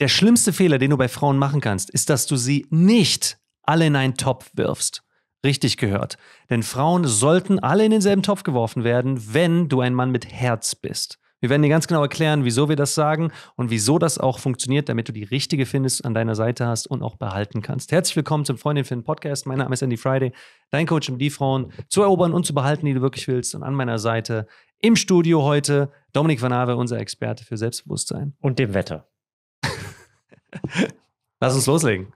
Der schlimmste Fehler, den du bei Frauen machen kannst, ist, dass du sie nicht alle in einen Topf wirfst. Richtig gehört. Denn Frauen sollten alle in denselben Topf geworfen werden, wenn du ein Mann mit Herz bist. Wir werden dir ganz genau erklären, wieso wir das sagen und wieso das auch funktioniert, damit du die richtige findest, an deiner Seite hast und auch behalten kannst. Herzlich willkommen zum Freundin für den Podcast. Mein Name ist Andy Friday, dein Coach, um die Frauen zu erobern und zu behalten, die du wirklich willst. Und an meiner Seite im Studio heute Dominik Van Ave, unser Experte für Selbstbewusstsein. Und dem Wetter. Lass uns loslegen.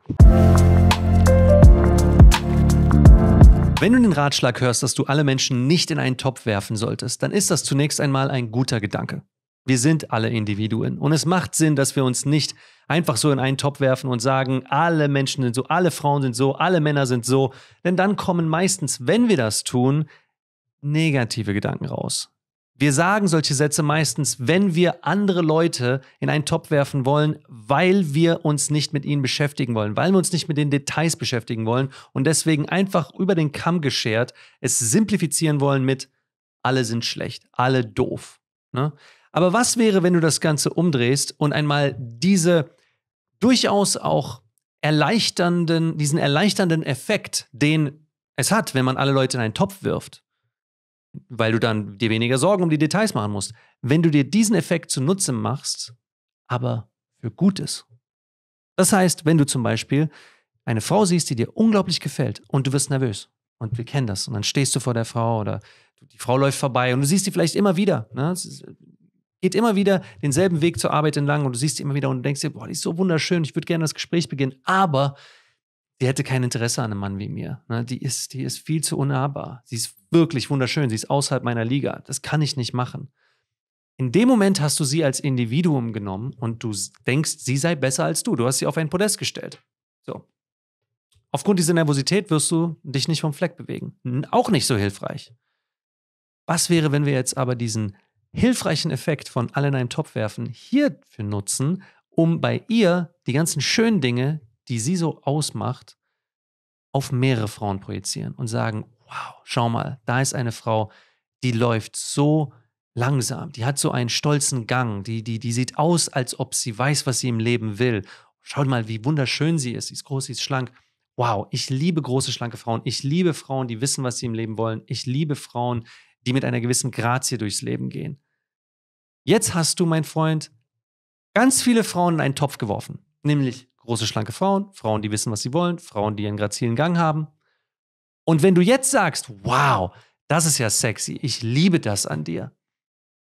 Wenn du den Ratschlag hörst, dass du alle Menschen nicht in einen Topf werfen solltest, dann ist das zunächst einmal ein guter Gedanke. Wir sind alle Individuen und es macht Sinn, dass wir uns nicht einfach so in einen Topf werfen und sagen, alle Menschen sind so, alle Frauen sind so, alle Männer sind so, denn dann kommen meistens, wenn wir das tun, negative Gedanken raus. Wir sagen solche Sätze meistens, wenn wir andere Leute in einen Topf werfen wollen, weil wir uns nicht mit ihnen beschäftigen wollen, weil wir uns nicht mit den Details beschäftigen wollen und deswegen einfach über den Kamm geschert es simplifizieren wollen mit alle sind schlecht, alle doof. Ne? Aber was wäre, wenn du das Ganze umdrehst und einmal diese durchaus auch erleichternden, diesen erleichternden Effekt, den es hat, wenn man alle Leute in einen Topf wirft, weil du dann dir weniger Sorgen um die Details machen musst. Wenn du dir diesen Effekt zunutze machst, aber für Gutes. Das heißt, wenn du zum Beispiel eine Frau siehst, die dir unglaublich gefällt und du wirst nervös und wir kennen das und dann stehst du vor der Frau oder die Frau läuft vorbei und du siehst sie vielleicht immer wieder. Ne? geht immer wieder denselben Weg zur Arbeit entlang und du siehst sie immer wieder und denkst dir, boah, die ist so wunderschön, ich würde gerne das Gespräch beginnen, aber die hätte kein Interesse an einem Mann wie mir. Ne? Die, ist, die ist viel zu unnahbar. Sie ist wirklich wunderschön. Sie ist außerhalb meiner Liga. Das kann ich nicht machen. In dem Moment hast du sie als Individuum genommen und du denkst, sie sei besser als du. Du hast sie auf ein Podest gestellt. So. Aufgrund dieser Nervosität wirst du dich nicht vom Fleck bewegen. Auch nicht so hilfreich. Was wäre, wenn wir jetzt aber diesen hilfreichen Effekt von alle in einen Topf werfen hierfür nutzen, um bei ihr die ganzen schönen Dinge, die sie so ausmacht, auf mehrere Frauen projizieren und sagen, wow, schau mal, da ist eine Frau, die läuft so langsam, die hat so einen stolzen Gang, die, die, die sieht aus, als ob sie weiß, was sie im Leben will. Schau mal, wie wunderschön sie ist, sie ist groß, sie ist schlank. Wow, ich liebe große, schlanke Frauen. Ich liebe Frauen, die wissen, was sie im Leben wollen. Ich liebe Frauen, die mit einer gewissen Grazie durchs Leben gehen. Jetzt hast du, mein Freund, ganz viele Frauen in einen Topf geworfen, nämlich große, schlanke Frauen, Frauen, die wissen, was sie wollen, Frauen, die ihren grazilen Gang haben. Und wenn du jetzt sagst, wow, das ist ja sexy, ich liebe das an dir,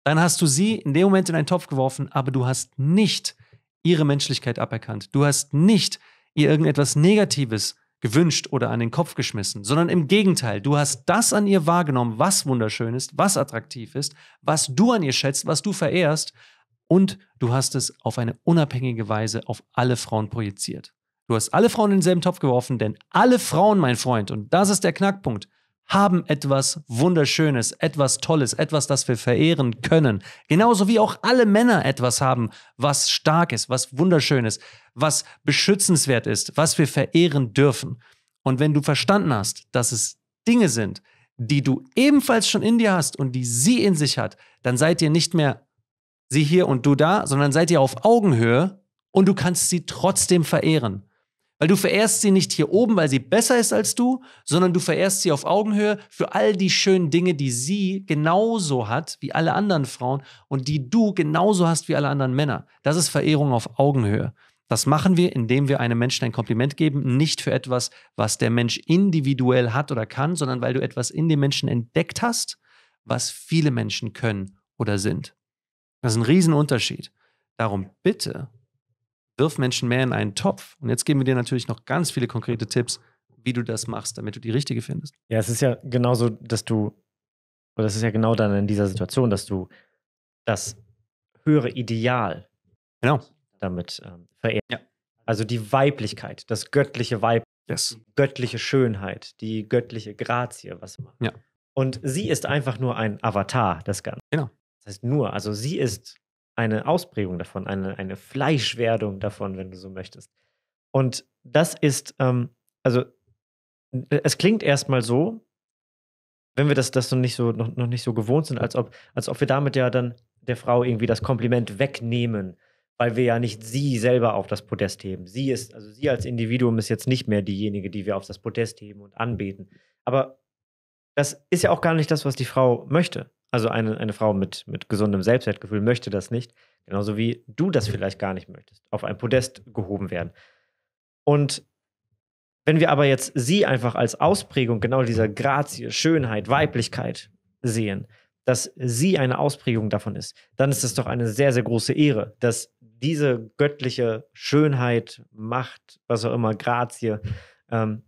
dann hast du sie in dem Moment in einen Topf geworfen, aber du hast nicht ihre Menschlichkeit aberkannt. Du hast nicht ihr irgendetwas Negatives gewünscht oder an den Kopf geschmissen, sondern im Gegenteil, du hast das an ihr wahrgenommen, was wunderschön ist, was attraktiv ist, was du an ihr schätzt, was du verehrst und du hast es auf eine unabhängige Weise auf alle Frauen projiziert. Du hast alle Frauen in denselben Topf geworfen, denn alle Frauen, mein Freund, und das ist der Knackpunkt, haben etwas Wunderschönes, etwas Tolles, etwas, das wir verehren können. Genauso wie auch alle Männer etwas haben, was stark ist, was wunderschön ist, was beschützenswert ist, was wir verehren dürfen. Und wenn du verstanden hast, dass es Dinge sind, die du ebenfalls schon in dir hast und die sie in sich hat, dann seid ihr nicht mehr sie hier und du da, sondern seid ihr auf Augenhöhe und du kannst sie trotzdem verehren. Weil du verehrst sie nicht hier oben, weil sie besser ist als du, sondern du verehrst sie auf Augenhöhe für all die schönen Dinge, die sie genauso hat wie alle anderen Frauen und die du genauso hast wie alle anderen Männer. Das ist Verehrung auf Augenhöhe. Das machen wir, indem wir einem Menschen ein Kompliment geben, nicht für etwas, was der Mensch individuell hat oder kann, sondern weil du etwas in dem Menschen entdeckt hast, was viele Menschen können oder sind. Das ist ein Riesenunterschied. Darum bitte wirf Menschen mehr in einen Topf. Und jetzt geben wir dir natürlich noch ganz viele konkrete Tipps, wie du das machst, damit du die richtige findest. Ja, es ist ja genauso, dass du, oder es ist ja genau dann in dieser Situation, dass du das höhere Ideal genau. damit ähm, verehrst. Ja. Also die Weiblichkeit, das göttliche Weib, yes. die göttliche Schönheit, die göttliche Grazie, was immer. Ja. Und sie ist einfach nur ein Avatar das Ganze. Genau. Das heißt nur, also sie ist eine Ausprägung davon, eine, eine Fleischwerdung davon, wenn du so möchtest. Und das ist, ähm, also äh, es klingt erstmal so, wenn wir das, das noch nicht so, noch, noch nicht so gewohnt sind, als ob, als ob wir damit ja dann der Frau irgendwie das Kompliment wegnehmen, weil wir ja nicht sie selber auf das Podest heben. Sie ist, also sie als Individuum ist jetzt nicht mehr diejenige, die wir auf das Podest heben und anbeten. Aber das ist ja auch gar nicht das, was die Frau möchte. Also eine, eine Frau mit, mit gesundem Selbstwertgefühl möchte das nicht, genauso wie du das vielleicht gar nicht möchtest, auf ein Podest gehoben werden. Und wenn wir aber jetzt sie einfach als Ausprägung genau dieser Grazie, Schönheit, Weiblichkeit sehen, dass sie eine Ausprägung davon ist, dann ist es doch eine sehr, sehr große Ehre, dass diese göttliche Schönheit, Macht, was auch immer, Grazie, ähm,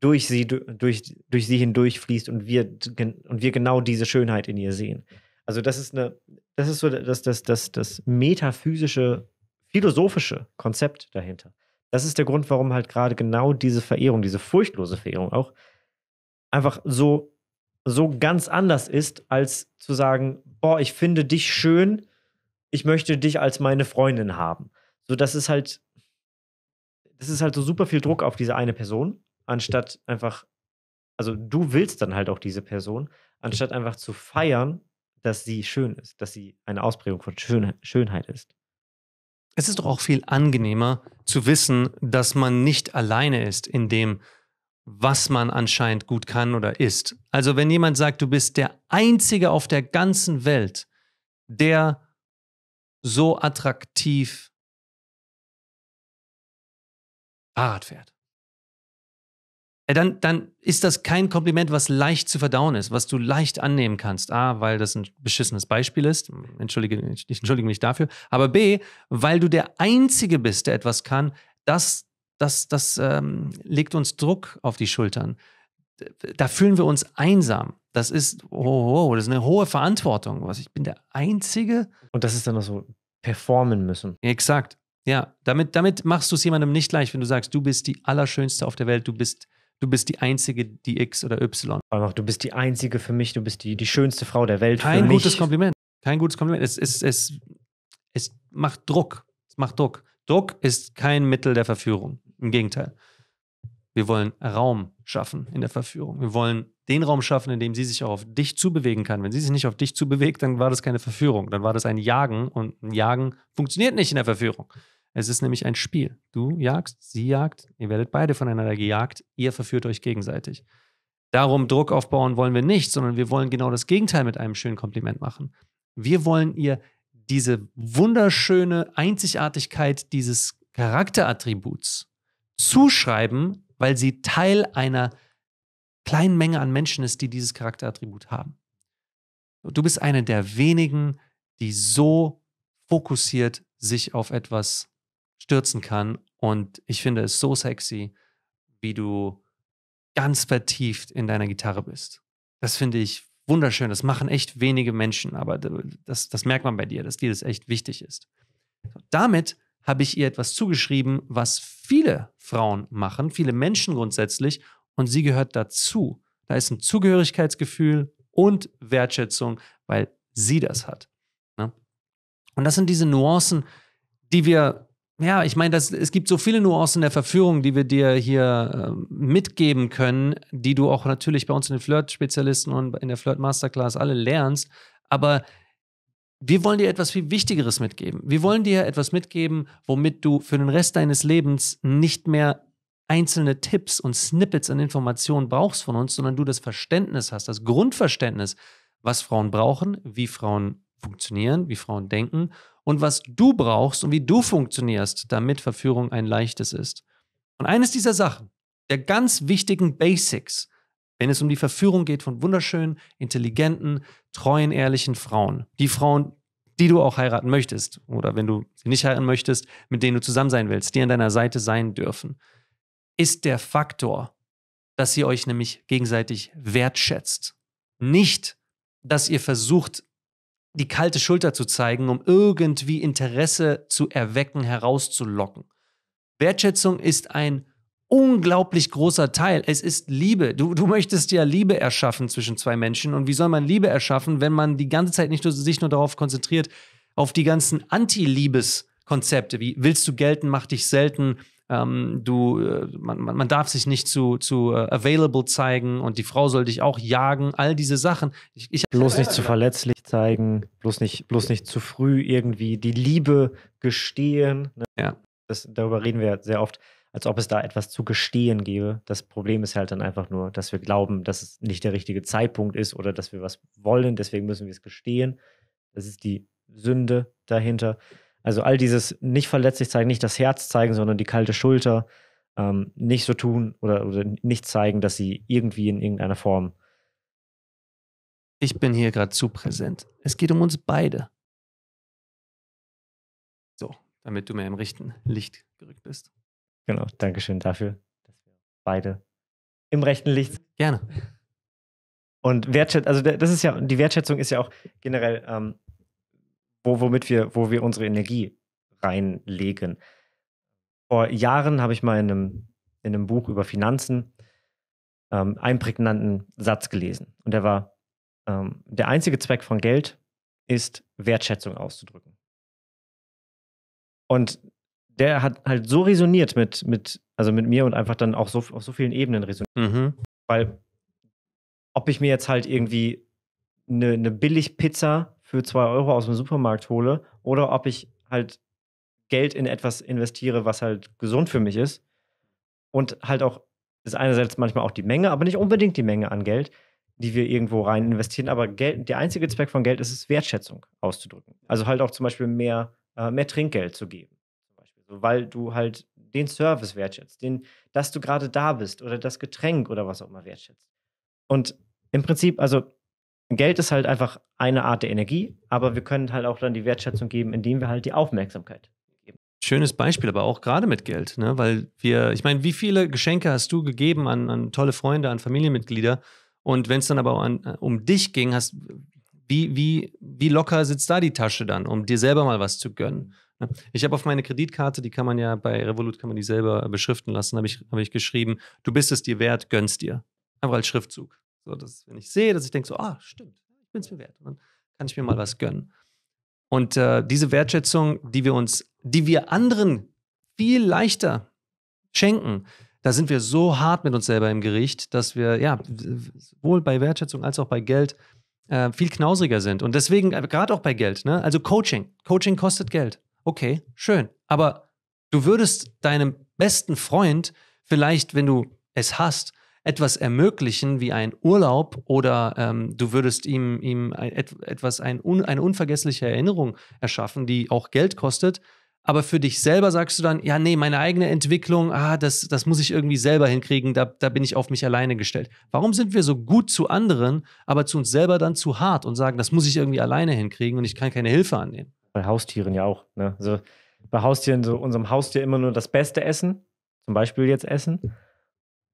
durch sie, durch, durch sie hindurch fließt und wir, und wir genau diese Schönheit in ihr sehen. Also das ist eine, das ist so das, das, das, das metaphysische, philosophische Konzept dahinter. Das ist der Grund, warum halt gerade genau diese Verehrung, diese furchtlose Verehrung auch einfach so, so ganz anders ist, als zu sagen, boah, ich finde dich schön, ich möchte dich als meine Freundin haben. So, das ist halt, das ist halt so super viel Druck auf diese eine Person anstatt einfach, also du willst dann halt auch diese Person, anstatt einfach zu feiern, dass sie schön ist, dass sie eine Ausprägung von Schön Schönheit ist. Es ist doch auch viel angenehmer zu wissen, dass man nicht alleine ist in dem, was man anscheinend gut kann oder ist. Also wenn jemand sagt, du bist der Einzige auf der ganzen Welt, der so attraktiv Fahrrad fährt dann, dann ist das kein Kompliment, was leicht zu verdauen ist, was du leicht annehmen kannst. A, weil das ein beschissenes Beispiel ist, entschuldige, ich entschuldige mich dafür, aber B, weil du der Einzige bist, der etwas kann, das, das, das ähm, legt uns Druck auf die Schultern. Da fühlen wir uns einsam. Das ist, oh, oh, oh das ist eine hohe Verantwortung. Was, ich bin der Einzige. Und das ist dann noch so performen müssen. Exakt. Ja, damit, damit machst du es jemandem nicht leicht, wenn du sagst, du bist die Allerschönste auf der Welt, du bist du bist die einzige, die X oder Y. Aber du bist die einzige für mich, du bist die, die schönste Frau der Welt. für mich. Kein gutes Kompliment. Kein gutes Kompliment. Es, es, es, es macht Druck. Es macht Druck. Druck ist kein Mittel der Verführung. Im Gegenteil. Wir wollen Raum schaffen in der Verführung. Wir wollen den Raum schaffen, in dem sie sich auch auf dich zubewegen kann. Wenn sie sich nicht auf dich zubewegt, dann war das keine Verführung. Dann war das ein Jagen und ein Jagen funktioniert nicht in der Verführung. Es ist nämlich ein Spiel. Du jagst, sie jagt, ihr werdet beide voneinander gejagt, ihr verführt euch gegenseitig. Darum Druck aufbauen wollen wir nicht, sondern wir wollen genau das Gegenteil mit einem schönen Kompliment machen. Wir wollen ihr diese wunderschöne Einzigartigkeit dieses Charakterattributs zuschreiben, weil sie Teil einer kleinen Menge an Menschen ist, die dieses Charakterattribut haben. Du bist eine der wenigen, die so fokussiert sich auf etwas stürzen kann. Und ich finde es so sexy, wie du ganz vertieft in deiner Gitarre bist. Das finde ich wunderschön. Das machen echt wenige Menschen, aber das, das merkt man bei dir, dass dir das echt wichtig ist. Damit habe ich ihr etwas zugeschrieben, was viele Frauen machen, viele Menschen grundsätzlich, und sie gehört dazu. Da ist ein Zugehörigkeitsgefühl und Wertschätzung, weil sie das hat. Ne? Und das sind diese Nuancen, die wir ja, ich meine, das, es gibt so viele Nuancen der Verführung, die wir dir hier äh, mitgeben können, die du auch natürlich bei uns in den Flirt-Spezialisten und in der Flirt-Masterclass alle lernst. Aber wir wollen dir etwas viel Wichtigeres mitgeben. Wir wollen dir etwas mitgeben, womit du für den Rest deines Lebens nicht mehr einzelne Tipps und Snippets an Informationen brauchst von uns, sondern du das Verständnis hast, das Grundverständnis, was Frauen brauchen, wie Frauen funktionieren, wie Frauen denken und was du brauchst und wie du funktionierst, damit Verführung ein leichtes ist. Und eines dieser Sachen, der ganz wichtigen Basics, wenn es um die Verführung geht von wunderschönen, intelligenten, treuen, ehrlichen Frauen. Die Frauen, die du auch heiraten möchtest oder wenn du sie nicht heiraten möchtest, mit denen du zusammen sein willst, die an deiner Seite sein dürfen, ist der Faktor, dass ihr euch nämlich gegenseitig wertschätzt. Nicht, dass ihr versucht, die kalte Schulter zu zeigen, um irgendwie Interesse zu erwecken, herauszulocken. Wertschätzung ist ein unglaublich großer Teil. Es ist Liebe. Du, du möchtest ja Liebe erschaffen zwischen zwei Menschen. Und wie soll man Liebe erschaffen, wenn man die ganze Zeit nicht nur, sich nur darauf konzentriert, auf die ganzen Anti-Liebes- Konzepte wie willst du gelten, mach dich selten, ähm, du, äh, man, man, darf sich nicht zu, zu äh, available zeigen und die Frau soll dich auch jagen, all diese Sachen. Ich, ich bloß nicht zu verletzlich zeigen, bloß nicht, bloß nicht zu früh irgendwie die Liebe gestehen. Ne? Ja. Das, darüber reden wir sehr oft als ob es da etwas zu gestehen gäbe. Das Problem ist halt dann einfach nur, dass wir glauben, dass es nicht der richtige Zeitpunkt ist oder dass wir was wollen, deswegen müssen wir es gestehen. Das ist die Sünde dahinter. Also all dieses nicht verletzlich zeigen, nicht das Herz zeigen, sondern die kalte Schulter, ähm, nicht so tun oder, oder nicht zeigen, dass sie irgendwie in irgendeiner Form. Ich bin hier gerade zu präsent. Es geht um uns beide. So, damit du mir im rechten Licht gerückt bist. Genau, Dankeschön dafür, dass wir beide im rechten Licht. Gerne. Und Wertschätzung, also das ist ja, die Wertschätzung ist ja auch generell ähm, wo, womit wir, wo wir unsere Energie reinlegen. Vor Jahren habe ich mal in einem, in einem Buch über Finanzen ähm, einen prägnanten Satz gelesen. Und der war, ähm, der einzige Zweck von Geld ist, Wertschätzung auszudrücken. Und der hat halt so resoniert mit, mit, also mit mir und einfach dann auch so, auf so vielen Ebenen resoniert. Mhm. Weil ob ich mir jetzt halt irgendwie eine, eine Billigpizza für zwei Euro aus dem Supermarkt hole oder ob ich halt Geld in etwas investiere, was halt gesund für mich ist. Und halt auch, ist einerseits manchmal auch die Menge, aber nicht unbedingt die Menge an Geld, die wir irgendwo rein investieren. Aber Geld, der einzige Zweck von Geld ist es, Wertschätzung auszudrücken. Also halt auch zum Beispiel mehr, äh, mehr Trinkgeld zu geben. Zum Beispiel. So, weil du halt den Service wertschätzt, den, dass du gerade da bist oder das Getränk oder was auch immer wertschätzt. Und im Prinzip, also Geld ist halt einfach eine Art der Energie, aber wir können halt auch dann die Wertschätzung geben, indem wir halt die Aufmerksamkeit geben. Schönes Beispiel, aber auch gerade mit Geld, ne? weil wir, ich meine, wie viele Geschenke hast du gegeben an, an tolle Freunde, an Familienmitglieder? Und wenn es dann aber an, äh, um dich ging, hast, wie, wie, wie locker sitzt da die Tasche dann, um dir selber mal was zu gönnen? Ne? Ich habe auf meine Kreditkarte, die kann man ja bei Revolut, kann man die selber äh, beschriften lassen, habe ich, hab ich geschrieben, du bist es dir wert, gönnst dir. Einfach als Schriftzug. So, dass, wenn ich sehe, dass ich denke so, ah, stimmt, ich bin es mir wert. Und dann kann ich mir mal was gönnen. Und äh, diese Wertschätzung, die wir uns, die wir anderen viel leichter schenken, da sind wir so hart mit uns selber im Gericht, dass wir ja sowohl bei Wertschätzung als auch bei Geld äh, viel knausiger sind. Und deswegen, äh, gerade auch bei Geld, ne? also Coaching. Coaching kostet Geld. Okay, schön. Aber du würdest deinem besten Freund vielleicht, wenn du es hast, etwas ermöglichen wie ein Urlaub oder ähm, du würdest ihm, ihm ein, etwas, ein, un, eine unvergessliche Erinnerung erschaffen, die auch Geld kostet. Aber für dich selber sagst du dann, ja, nee, meine eigene Entwicklung, ah, das, das muss ich irgendwie selber hinkriegen, da, da bin ich auf mich alleine gestellt. Warum sind wir so gut zu anderen, aber zu uns selber dann zu hart und sagen, das muss ich irgendwie alleine hinkriegen und ich kann keine Hilfe annehmen? Bei Haustieren ja auch. Ne? Also bei Haustieren, so unserem Haustier immer nur das Beste essen, zum Beispiel jetzt essen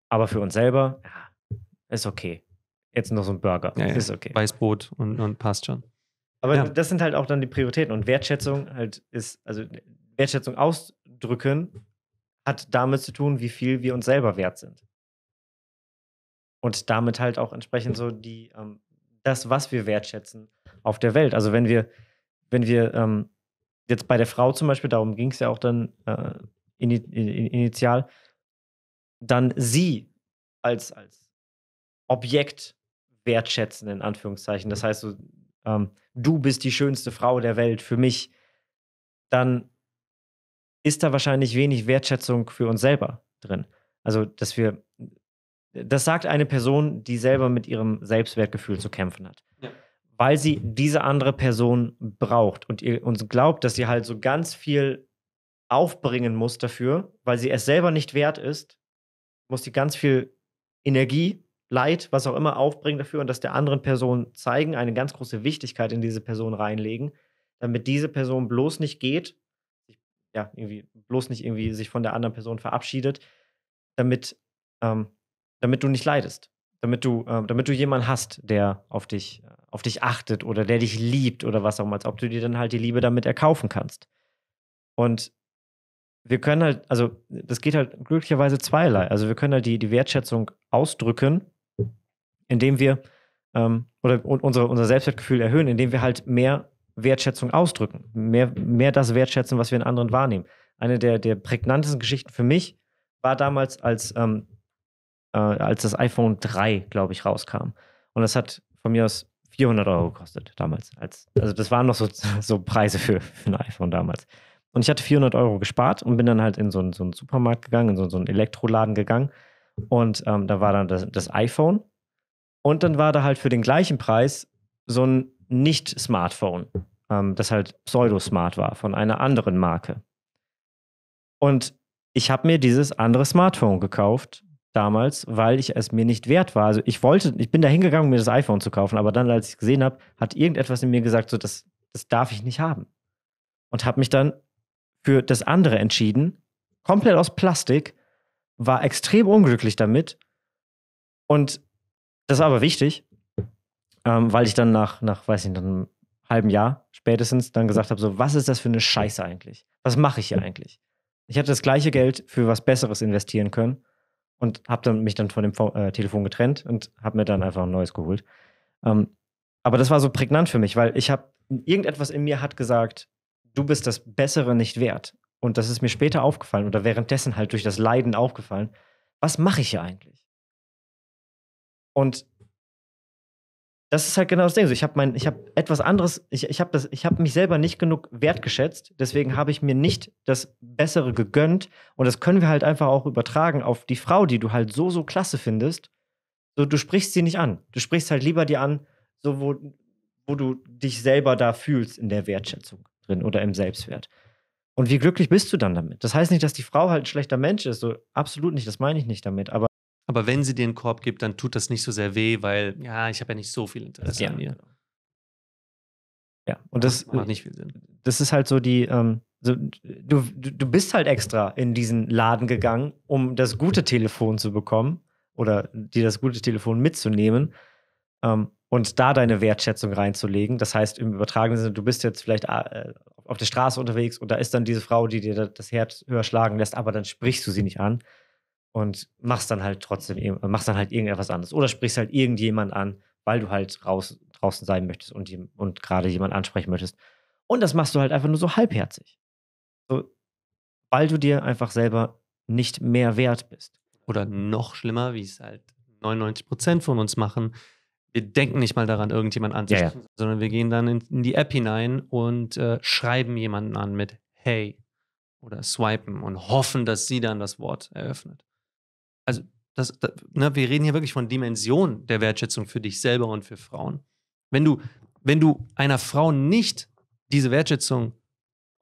aber für uns selber, ja, ist okay. Jetzt noch so ein Burger, ja, ist okay. Weißbrot und, und passt schon. Aber das sind halt auch dann die Prioritäten und Wertschätzung halt ist, also Wertschätzung ausdrücken hat damit zu tun, wie viel wir uns selber wert sind. Und damit halt auch entsprechend so die, ähm, das, was wir wertschätzen auf der Welt. Also wenn wir, wenn wir ähm, jetzt bei der Frau zum Beispiel, darum ging es ja auch dann äh, in, in, initial, dann sie als, als Objekt wertschätzen, in Anführungszeichen. Das mhm. heißt, so, ähm, du bist die schönste Frau der Welt für mich, dann ist da wahrscheinlich wenig Wertschätzung für uns selber drin. Also, dass wir, das sagt eine Person, die selber mit ihrem Selbstwertgefühl zu kämpfen hat. Ja. Weil sie diese andere Person braucht und ihr uns glaubt, dass sie halt so ganz viel aufbringen muss dafür, weil sie es selber nicht wert ist, muss die ganz viel Energie, Leid, was auch immer aufbringen dafür und das der anderen Person zeigen, eine ganz große Wichtigkeit in diese Person reinlegen, damit diese Person bloß nicht geht, ja, irgendwie, bloß nicht irgendwie sich von der anderen Person verabschiedet, damit, ähm, damit du nicht leidest. Damit du, äh, damit du jemanden hast, der auf dich, äh, auf dich achtet oder der dich liebt oder was auch immer, als ob du dir dann halt die Liebe damit erkaufen kannst. Und wir können halt, also das geht halt glücklicherweise zweierlei. Also wir können halt die, die Wertschätzung ausdrücken, indem wir ähm, oder unsere, unser Selbstwertgefühl erhöhen, indem wir halt mehr Wertschätzung ausdrücken, mehr, mehr das wertschätzen, was wir in anderen wahrnehmen. Eine der, der prägnantesten Geschichten für mich war damals, als, ähm, äh, als das iPhone 3, glaube ich, rauskam. Und das hat von mir aus 400 Euro gekostet damals. Als, also das waren noch so, so Preise für, für ein iPhone damals. Und ich hatte 400 Euro gespart und bin dann halt in so einen, so einen Supermarkt gegangen, in so, so einen Elektroladen gegangen. Und ähm, da war dann das, das iPhone. Und dann war da halt für den gleichen Preis so ein Nicht-Smartphone, ähm, das halt pseudo-smart war, von einer anderen Marke. Und ich habe mir dieses andere Smartphone gekauft damals, weil ich es mir nicht wert war. Also ich wollte, ich bin da hingegangen, um mir das iPhone zu kaufen, aber dann, als ich es gesehen habe, hat irgendetwas in mir gesagt, so das, das darf ich nicht haben. Und habe mich dann für das andere entschieden, komplett aus Plastik, war extrem unglücklich damit. Und das war aber wichtig, ähm, weil ich dann nach, nach weiß ich nicht, einem halben Jahr spätestens dann gesagt habe: so, was ist das für eine Scheiße eigentlich? Was mache ich hier eigentlich? Ich hätte das gleiche Geld für was Besseres investieren können und habe dann mich dann von dem äh, Telefon getrennt und habe mir dann einfach ein neues geholt. Ähm, aber das war so prägnant für mich, weil ich habe irgendetwas in mir hat gesagt, du bist das Bessere nicht wert. Und das ist mir später aufgefallen oder währenddessen halt durch das Leiden aufgefallen. Was mache ich hier eigentlich? Und das ist halt genau das Ding. Ich habe mein, etwas anderes, ich, ich habe das, mich selber nicht genug wertgeschätzt, deswegen habe ich mir nicht das Bessere gegönnt. Und das können wir halt einfach auch übertragen auf die Frau, die du halt so, so klasse findest. So, du sprichst sie nicht an. Du sprichst halt lieber die an, so wo, wo du dich selber da fühlst in der Wertschätzung drin oder im Selbstwert. Und wie glücklich bist du dann damit? Das heißt nicht, dass die Frau halt ein schlechter Mensch ist. So, absolut nicht, das meine ich nicht damit. Aber, aber wenn sie dir einen Korb gibt, dann tut das nicht so sehr weh, weil ja, ich habe ja nicht so viel Interesse ja. an ihr. Genau. Ja, und das macht nicht viel Sinn. Das ist halt so die, ähm, so, du, du bist halt extra in diesen Laden gegangen, um das gute Telefon zu bekommen oder dir das gute Telefon mitzunehmen. Ähm, und da deine Wertschätzung reinzulegen. Das heißt, im übertragenen Sinne, du bist jetzt vielleicht äh, auf der Straße unterwegs und da ist dann diese Frau, die dir das Herz höher schlagen lässt, aber dann sprichst du sie nicht an und machst dann halt trotzdem, machst dann halt irgendetwas anderes. Oder sprichst halt irgendjemand an, weil du halt raus, draußen sein möchtest und, und gerade jemand ansprechen möchtest. Und das machst du halt einfach nur so halbherzig. So, weil du dir einfach selber nicht mehr wert bist. Oder noch schlimmer, wie es halt 99 Prozent von uns machen, wir denken nicht mal daran, irgendjemand anzusprechen, ja, ja. sondern wir gehen dann in, in die App hinein und äh, schreiben jemanden an mit Hey oder swipen und hoffen, dass sie dann das Wort eröffnet. Also, das, das, ne, wir reden hier wirklich von Dimensionen der Wertschätzung für dich selber und für Frauen. Wenn du, wenn du einer Frau nicht diese Wertschätzung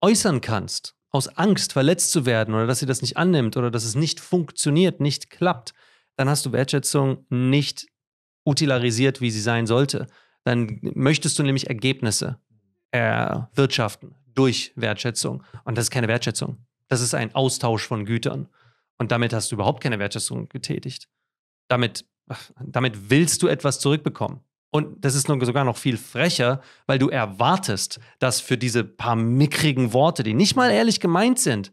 äußern kannst, aus Angst verletzt zu werden oder dass sie das nicht annimmt oder dass es nicht funktioniert, nicht klappt, dann hast du Wertschätzung nicht utilarisiert, wie sie sein sollte, dann möchtest du nämlich Ergebnisse erwirtschaften durch Wertschätzung. Und das ist keine Wertschätzung. Das ist ein Austausch von Gütern. Und damit hast du überhaupt keine Wertschätzung getätigt. Damit, damit willst du etwas zurückbekommen. Und das ist nun sogar noch viel frecher, weil du erwartest, dass für diese paar mickrigen Worte, die nicht mal ehrlich gemeint sind,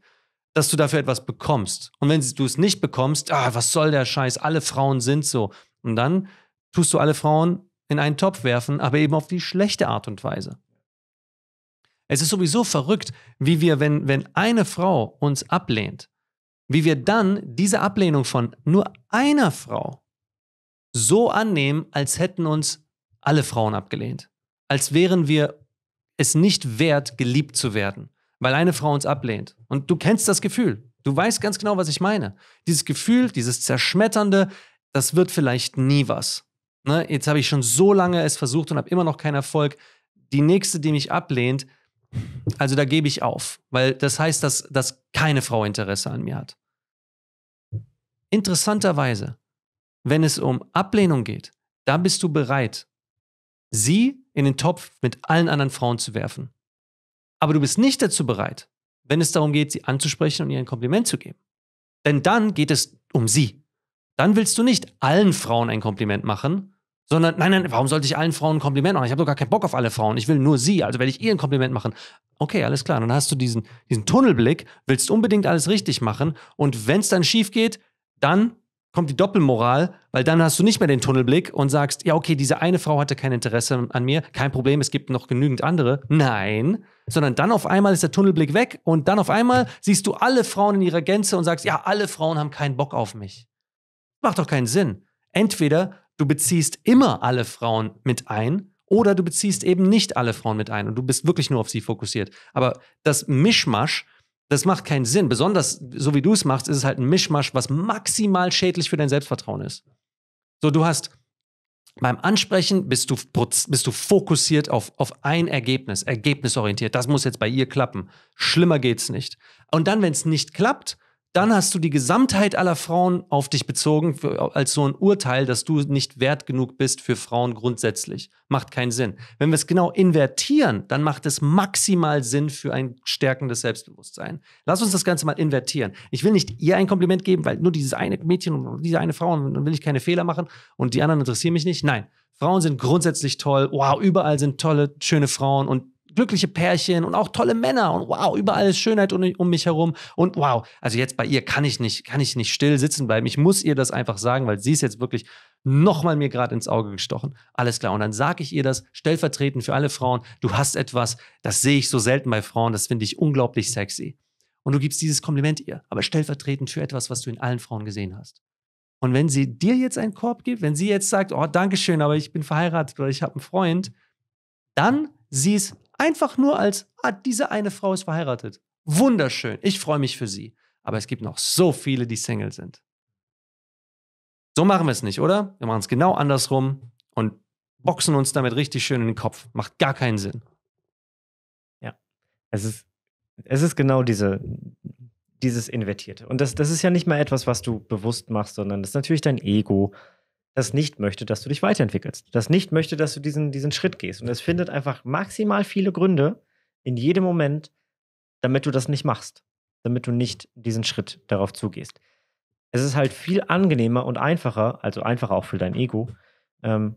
dass du dafür etwas bekommst. Und wenn du es nicht bekommst, ah, was soll der Scheiß? Alle Frauen sind so. Und dann tust du alle Frauen in einen Topf werfen, aber eben auf die schlechte Art und Weise. Es ist sowieso verrückt, wie wir, wenn, wenn eine Frau uns ablehnt, wie wir dann diese Ablehnung von nur einer Frau so annehmen, als hätten uns alle Frauen abgelehnt. Als wären wir es nicht wert, geliebt zu werden, weil eine Frau uns ablehnt. Und du kennst das Gefühl. Du weißt ganz genau, was ich meine. Dieses Gefühl, dieses zerschmetternde, das wird vielleicht nie was. Ne? Jetzt habe ich schon so lange es versucht und habe immer noch keinen Erfolg. Die nächste, die mich ablehnt, also da gebe ich auf, weil das heißt, dass, dass keine Frau Interesse an mir hat. Interessanterweise, wenn es um Ablehnung geht, da bist du bereit, sie in den Topf mit allen anderen Frauen zu werfen. Aber du bist nicht dazu bereit, wenn es darum geht, sie anzusprechen und ihr ein Kompliment zu geben. Denn dann geht es um sie. Dann willst du nicht allen Frauen ein Kompliment machen, sondern, nein, nein, warum sollte ich allen Frauen ein Kompliment machen? Ich habe doch gar keinen Bock auf alle Frauen. Ich will nur sie. Also werde ich ihr ein Kompliment machen. Okay, alles klar. Dann hast du diesen, diesen Tunnelblick, willst unbedingt alles richtig machen. Und wenn es dann schief geht, dann kommt die Doppelmoral, weil dann hast du nicht mehr den Tunnelblick und sagst, ja, okay, diese eine Frau hatte kein Interesse an mir, kein Problem, es gibt noch genügend andere. Nein, sondern dann auf einmal ist der Tunnelblick weg und dann auf einmal siehst du alle Frauen in ihrer Gänze und sagst, ja, alle Frauen haben keinen Bock auf mich. Macht doch keinen Sinn. Entweder Du beziehst immer alle Frauen mit ein oder du beziehst eben nicht alle Frauen mit ein und du bist wirklich nur auf sie fokussiert. Aber das Mischmasch, das macht keinen Sinn. Besonders so wie du es machst, ist es halt ein Mischmasch, was maximal schädlich für dein Selbstvertrauen ist. So, du hast beim Ansprechen bist du, bist du fokussiert auf, auf ein Ergebnis, ergebnisorientiert. Das muss jetzt bei ihr klappen. Schlimmer geht's nicht. Und dann, wenn es nicht klappt, dann hast du die Gesamtheit aller Frauen auf dich bezogen, als so ein Urteil, dass du nicht wert genug bist für Frauen grundsätzlich. Macht keinen Sinn. Wenn wir es genau invertieren, dann macht es maximal Sinn für ein stärkendes Selbstbewusstsein. Lass uns das Ganze mal invertieren. Ich will nicht ihr ein Kompliment geben, weil nur dieses eine Mädchen und diese eine Frau, und dann will ich keine Fehler machen und die anderen interessieren mich nicht. Nein. Frauen sind grundsätzlich toll. Wow, überall sind tolle, schöne Frauen und glückliche Pärchen und auch tolle Männer und wow, überall ist Schönheit um, um, mich herum und wow, also jetzt bei ihr kann ich nicht, kann ich nicht still sitzen bleiben. Ich muss ihr das einfach sagen, weil sie ist jetzt wirklich nochmal mir gerade ins Auge gestochen. Alles klar. Und dann sage ich ihr das stellvertretend für alle Frauen. Du hast etwas, das sehe ich so selten bei Frauen, das finde ich unglaublich sexy. Und du gibst dieses Kompliment ihr, aber stellvertretend für etwas, was du in allen Frauen gesehen hast. Und wenn sie dir jetzt einen Korb gibt, wenn sie jetzt sagt, oh, Dankeschön, aber ich bin verheiratet oder ich habe einen Freund, dann sieh es Einfach nur als, ah, diese eine Frau ist verheiratet. Wunderschön, ich freue mich für sie. Aber es gibt noch so viele, die Single sind. So machen wir es nicht, oder? Wir machen es genau andersrum und boxen uns damit richtig schön in den Kopf. Macht gar keinen Sinn. Ja, es ist, es ist genau diese, dieses Invertierte. Und das, das ist ja nicht mal etwas, was du bewusst machst, sondern das ist natürlich dein Ego, das nicht möchte, dass du dich weiterentwickelst, das nicht möchte, dass du diesen, diesen Schritt gehst. Und es findet einfach maximal viele Gründe in jedem Moment, damit du das nicht machst, damit du nicht diesen Schritt darauf zugehst. Es ist halt viel angenehmer und einfacher, also einfacher auch für dein Ego, ähm,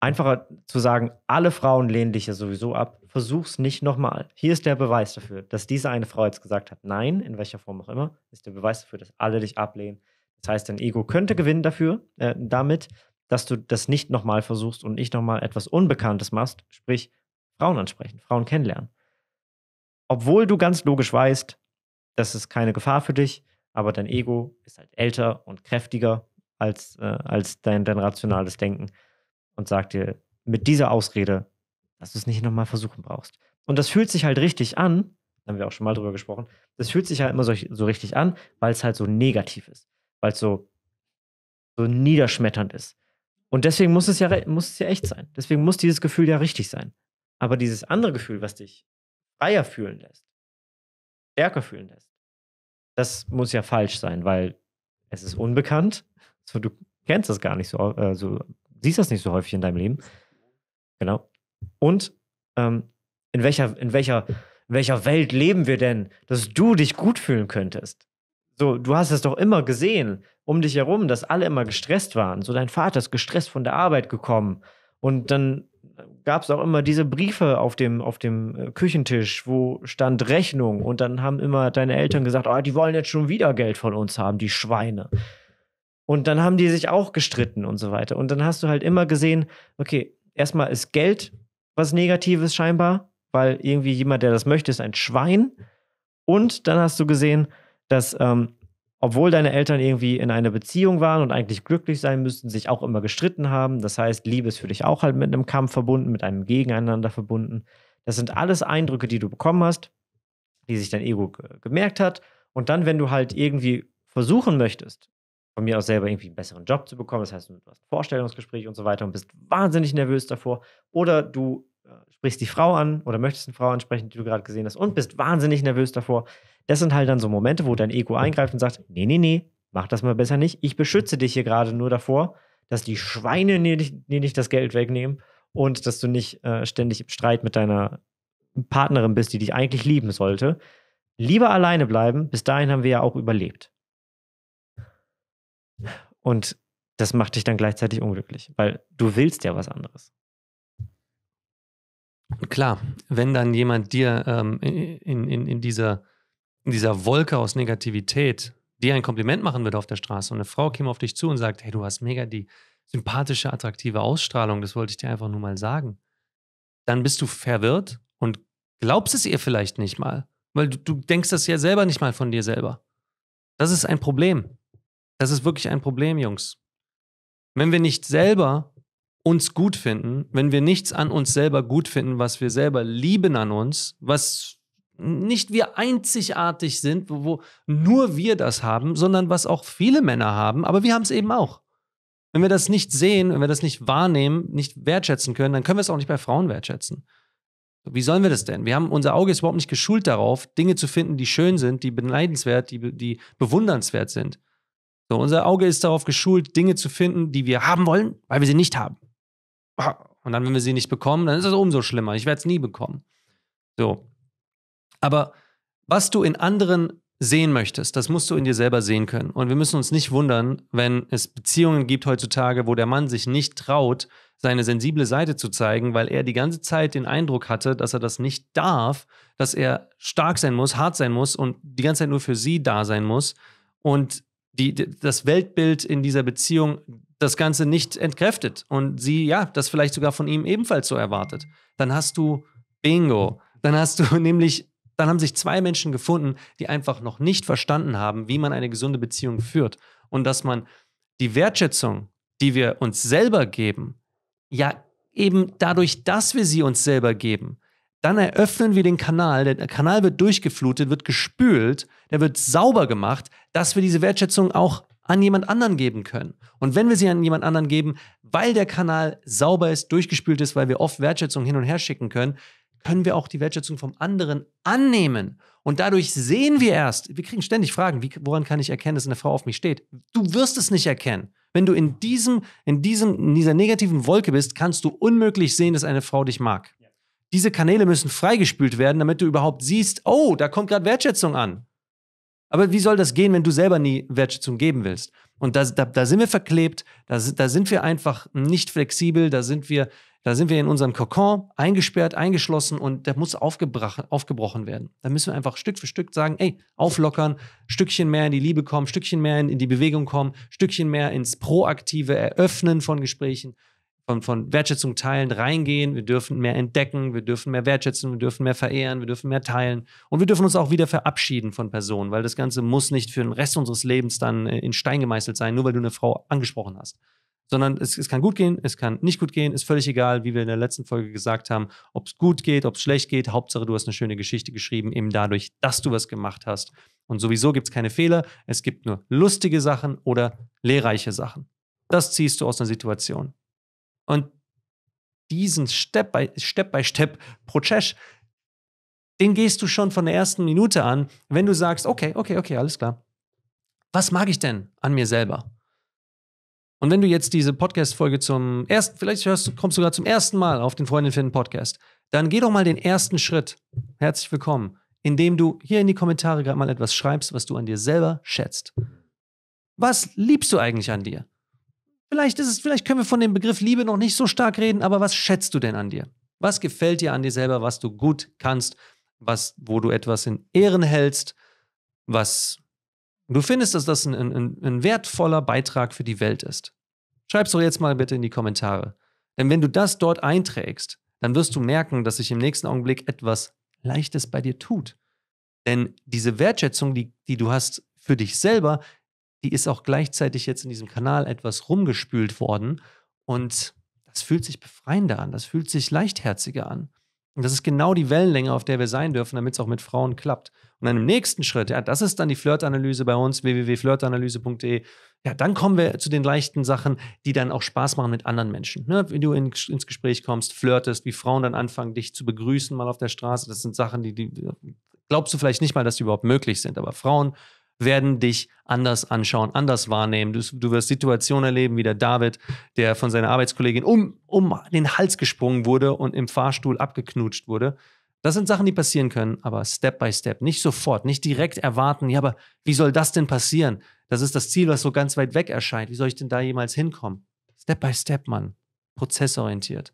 einfacher zu sagen, alle Frauen lehnen dich ja sowieso ab, versuch's nicht nochmal. Hier ist der Beweis dafür, dass diese eine Frau jetzt gesagt hat, nein, in welcher Form auch immer, ist der Beweis dafür, dass alle dich ablehnen das heißt, dein Ego könnte gewinnen dafür, äh, damit, dass du das nicht nochmal versuchst und nicht nochmal etwas Unbekanntes machst, sprich Frauen ansprechen, Frauen kennenlernen. Obwohl du ganz logisch weißt, das ist keine Gefahr für dich, aber dein Ego ist halt älter und kräftiger als, äh, als dein, dein rationales Denken und sagt dir mit dieser Ausrede, dass du es nicht nochmal versuchen brauchst. Und das fühlt sich halt richtig an, haben wir auch schon mal drüber gesprochen, das fühlt sich halt immer so, so richtig an, weil es halt so negativ ist weil es so, so niederschmetternd ist. Und deswegen muss es, ja, muss es ja echt sein. Deswegen muss dieses Gefühl ja richtig sein. Aber dieses andere Gefühl, was dich freier fühlen lässt, stärker fühlen lässt, das muss ja falsch sein, weil es ist unbekannt. So, du kennst das gar nicht so, äh, so, siehst das nicht so häufig in deinem Leben. Genau. Und ähm, in welcher, in welcher, in welcher Welt leben wir denn, dass du dich gut fühlen könntest? So, du hast es doch immer gesehen, um dich herum, dass alle immer gestresst waren. So, dein Vater ist gestresst von der Arbeit gekommen. Und dann gab es auch immer diese Briefe auf dem, auf dem äh, Küchentisch, wo stand Rechnung. Und dann haben immer deine Eltern gesagt, oh, die wollen jetzt schon wieder Geld von uns haben, die Schweine. Und dann haben die sich auch gestritten und so weiter. Und dann hast du halt immer gesehen, okay, erstmal ist Geld was Negatives scheinbar, weil irgendwie jemand, der das möchte, ist ein Schwein. Und dann hast du gesehen, dass ähm, obwohl deine Eltern irgendwie in einer Beziehung waren und eigentlich glücklich sein müssten, sich auch immer gestritten haben. Das heißt, Liebe ist für dich auch halt mit einem Kampf verbunden, mit einem Gegeneinander verbunden. Das sind alles Eindrücke, die du bekommen hast, die sich dein Ego gemerkt hat. Und dann, wenn du halt irgendwie versuchen möchtest, von mir aus selber irgendwie einen besseren Job zu bekommen, das heißt, du hast ein Vorstellungsgespräch und so weiter und bist wahnsinnig nervös davor, oder du äh, sprichst die Frau an oder möchtest eine Frau ansprechen, die du gerade gesehen hast und bist wahnsinnig nervös davor, das sind halt dann so Momente, wo dein Ego eingreift und sagt, nee, nee, nee, mach das mal besser nicht. Ich beschütze dich hier gerade nur davor, dass die Schweine dir nicht, dir nicht das Geld wegnehmen und dass du nicht äh, ständig im Streit mit deiner Partnerin bist, die dich eigentlich lieben sollte. Lieber alleine bleiben, bis dahin haben wir ja auch überlebt. Und das macht dich dann gleichzeitig unglücklich, weil du willst ja was anderes. Klar, wenn dann jemand dir ähm, in, in, in dieser in dieser Wolke aus Negativität dir ein Kompliment machen würde auf der Straße und eine Frau käme auf dich zu und sagt, hey, du hast mega die sympathische, attraktive Ausstrahlung, das wollte ich dir einfach nur mal sagen, dann bist du verwirrt und glaubst es ihr vielleicht nicht mal, weil du, du denkst das ja selber nicht mal von dir selber. Das ist ein Problem. Das ist wirklich ein Problem, Jungs. Wenn wir nicht selber uns gut finden, wenn wir nichts an uns selber gut finden, was wir selber lieben an uns, was nicht wir einzigartig sind, wo, wo nur wir das haben, sondern was auch viele Männer haben, aber wir haben es eben auch. Wenn wir das nicht sehen, wenn wir das nicht wahrnehmen, nicht wertschätzen können, dann können wir es auch nicht bei Frauen wertschätzen. Wie sollen wir das denn? Wir haben unser Auge ist überhaupt nicht geschult darauf, Dinge zu finden, die schön sind, die beneidenswert, die, die bewundernswert sind. So, unser Auge ist darauf geschult, Dinge zu finden, die wir haben wollen, weil wir sie nicht haben. Und dann, wenn wir sie nicht bekommen, dann ist es umso schlimmer. Ich werde es nie bekommen. So. Aber was du in anderen sehen möchtest, das musst du in dir selber sehen können. Und wir müssen uns nicht wundern, wenn es Beziehungen gibt heutzutage, wo der Mann sich nicht traut, seine sensible Seite zu zeigen, weil er die ganze Zeit den Eindruck hatte, dass er das nicht darf, dass er stark sein muss, hart sein muss und die ganze Zeit nur für sie da sein muss. Und die, das Weltbild in dieser Beziehung das Ganze nicht entkräftet und sie, ja, das vielleicht sogar von ihm ebenfalls so erwartet. Dann hast du Bingo. Dann hast du nämlich dann haben sich zwei Menschen gefunden, die einfach noch nicht verstanden haben, wie man eine gesunde Beziehung führt und dass man die Wertschätzung, die wir uns selber geben, ja eben dadurch, dass wir sie uns selber geben, dann eröffnen wir den Kanal. Der Kanal wird durchgeflutet, wird gespült, der wird sauber gemacht, dass wir diese Wertschätzung auch an jemand anderen geben können. Und wenn wir sie an jemand anderen geben, weil der Kanal sauber ist, durchgespült ist, weil wir oft Wertschätzung hin und her schicken können, können wir auch die Wertschätzung vom anderen annehmen. Und dadurch sehen wir erst, wir kriegen ständig Fragen, wie, woran kann ich erkennen, dass eine Frau auf mich steht? Du wirst es nicht erkennen. Wenn du in diesem, in diesem, in dieser negativen Wolke bist, kannst du unmöglich sehen, dass eine Frau dich mag. Diese Kanäle müssen freigespült werden, damit du überhaupt siehst, oh, da kommt gerade Wertschätzung an. Aber wie soll das gehen, wenn du selber nie Wertschätzung geben willst? Und da, da, da sind wir verklebt, da, da sind wir einfach nicht flexibel, da sind wir da sind wir in unserem Kokon eingesperrt, eingeschlossen und der muss aufgebrochen werden. Da müssen wir einfach Stück für Stück sagen, ey, auflockern, Stückchen mehr in die Liebe kommen, Stückchen mehr in, in die Bewegung kommen, Stückchen mehr ins proaktive Eröffnen von Gesprächen von, von Wertschätzung teilen, reingehen. Wir dürfen mehr entdecken, wir dürfen mehr wertschätzen, wir dürfen mehr verehren, wir dürfen mehr teilen. Und wir dürfen uns auch wieder verabschieden von Personen, weil das Ganze muss nicht für den Rest unseres Lebens dann äh, in Stein gemeißelt sein, nur weil du eine Frau angesprochen hast. Sondern es, es kann gut gehen, es kann nicht gut gehen, ist völlig egal, wie wir in der letzten Folge gesagt haben, ob es gut geht, ob es schlecht geht. Hauptsache, du hast eine schöne Geschichte geschrieben, eben dadurch, dass du was gemacht hast. Und sowieso gibt es keine Fehler, es gibt nur lustige Sachen oder lehrreiche Sachen. Das ziehst du aus einer Situation. Und diesen Step-by-Step-Prozess, Step den gehst du schon von der ersten Minute an, wenn du sagst, okay, okay, okay, alles klar. Was mag ich denn an mir selber? Und wenn du jetzt diese Podcast-Folge zum ersten, vielleicht hörst, kommst du sogar zum ersten Mal auf den Freundin finden Podcast, dann geh doch mal den ersten Schritt. Herzlich willkommen, indem du hier in die Kommentare gerade mal etwas schreibst, was du an dir selber schätzt. Was liebst du eigentlich an dir? Vielleicht ist es, vielleicht können wir von dem Begriff Liebe noch nicht so stark reden, aber was schätzt du denn an dir? Was gefällt dir an dir selber, was du gut kannst, was, wo du etwas in Ehren hältst, was du findest, dass das ein, ein, ein wertvoller Beitrag für die Welt ist? Schreib es doch jetzt mal bitte in die Kommentare. Denn wenn du das dort einträgst, dann wirst du merken, dass sich im nächsten Augenblick etwas Leichtes bei dir tut. Denn diese Wertschätzung, die, die du hast für dich selber, die ist auch gleichzeitig jetzt in diesem Kanal etwas rumgespült worden und das fühlt sich befreiender an, das fühlt sich leichtherziger an. Und das ist genau die Wellenlänge, auf der wir sein dürfen, damit es auch mit Frauen klappt. Und dann im nächsten Schritt, ja, das ist dann die Flirtanalyse bei uns, www.flirtanalyse.de. Ja, dann kommen wir zu den leichten Sachen, die dann auch Spaß machen mit anderen Menschen. Ne? Wenn du in, ins Gespräch kommst, flirtest, wie Frauen dann anfangen, dich zu begrüßen mal auf der Straße, das sind Sachen, die, die glaubst du vielleicht nicht mal, dass die überhaupt möglich sind. Aber Frauen werden dich anders anschauen, anders wahrnehmen. Du, du, wirst Situationen erleben, wie der David, der von seiner Arbeitskollegin um, um den Hals gesprungen wurde und im Fahrstuhl abgeknutscht wurde. Das sind Sachen, die passieren können, aber Step by Step, nicht sofort, nicht direkt erwarten, ja, aber wie soll das denn passieren? Das ist das Ziel, was so ganz weit weg erscheint. Wie soll ich denn da jemals hinkommen? Step by Step, Mann. Prozessorientiert.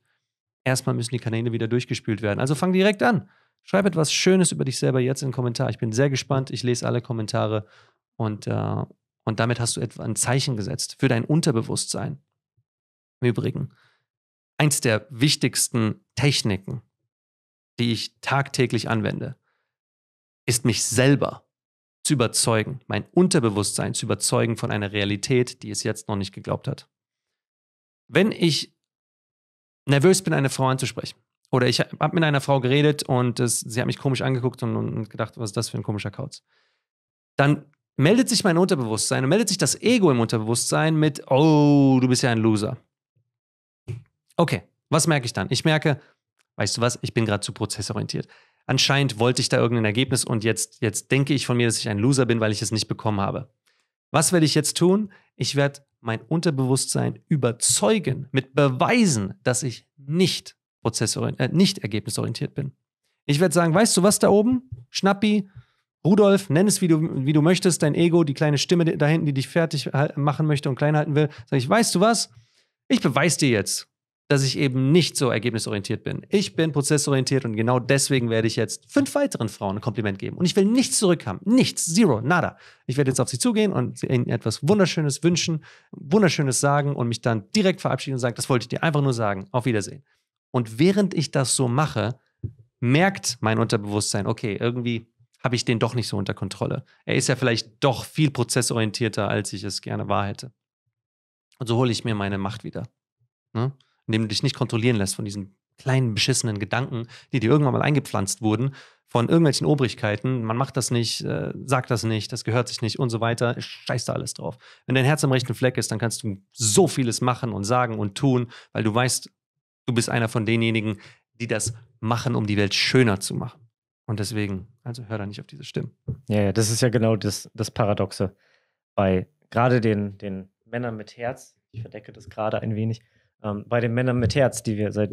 Erstmal müssen die Kanäle wieder durchgespült werden. Also fang direkt an. Schreib etwas Schönes über dich selber jetzt in den Kommentar. Ich bin sehr gespannt. Ich lese alle Kommentare und, äh, und damit hast du etwa ein Zeichen gesetzt für dein Unterbewusstsein. Im Übrigen, eins der wichtigsten Techniken, die ich tagtäglich anwende, ist mich selber zu überzeugen, mein Unterbewusstsein zu überzeugen von einer Realität, die es jetzt noch nicht geglaubt hat. Wenn ich nervös bin, eine Frau anzusprechen, oder ich habe mit einer Frau geredet und es, sie hat mich komisch angeguckt und, und, gedacht, was ist das für ein komischer Kauz. Dann meldet sich mein Unterbewusstsein und meldet sich das Ego im Unterbewusstsein mit, oh, du bist ja ein Loser. Okay, was merke ich dann? Ich merke, weißt du was, ich bin gerade zu prozessorientiert. Anscheinend wollte ich da irgendein Ergebnis und jetzt, jetzt denke ich von mir, dass ich ein Loser bin, weil ich es nicht bekommen habe. Was werde ich jetzt tun? Ich werde mein Unterbewusstsein überzeugen mit Beweisen, dass ich nicht prozessorientiert, äh, nicht ergebnisorientiert bin. Ich werde sagen, weißt du was da oben? Schnappi, Rudolf, nenn es wie du, wie du möchtest, dein Ego, die kleine Stimme da hinten, die dich fertig machen möchte und klein halten will. Sag ich, weißt du was? Ich beweise dir jetzt, dass ich eben nicht so ergebnisorientiert bin. Ich bin prozessorientiert und genau deswegen werde ich jetzt fünf weiteren Frauen ein Kompliment geben. Und ich will nichts zurückhaben. Nichts. Zero. Nada. Ich werde jetzt auf sie zugehen und ihnen etwas Wunderschönes wünschen, Wunderschönes sagen und mich dann direkt verabschieden und sagen, das wollte ich dir einfach nur sagen. Auf Wiedersehen. Und während ich das so mache, merkt mein Unterbewusstsein, okay, irgendwie habe ich den doch nicht so unter Kontrolle. Er ist ja vielleicht doch viel prozessorientierter, als ich es gerne wahr hätte. Und so hole ich mir meine Macht wieder. Ne? Indem du dich nicht kontrollieren lässt von diesen kleinen beschissenen Gedanken, die dir irgendwann mal eingepflanzt wurden, von irgendwelchen Obrigkeiten. Man macht das nicht, äh, sagt das nicht, das gehört sich nicht und so weiter. Scheiß da alles drauf. Wenn dein Herz am rechten Fleck ist, dann kannst du so vieles machen und sagen und tun, weil du weißt, Du bist einer von denjenigen, die das machen, um die Welt schöner zu machen. Und deswegen, also hör da nicht auf diese Stimmen. Ja, ja das ist ja genau das, das Paradoxe. Bei gerade den, den Männern mit Herz, ich verdecke das gerade ein wenig, ähm, bei den Männern mit Herz, die wir seit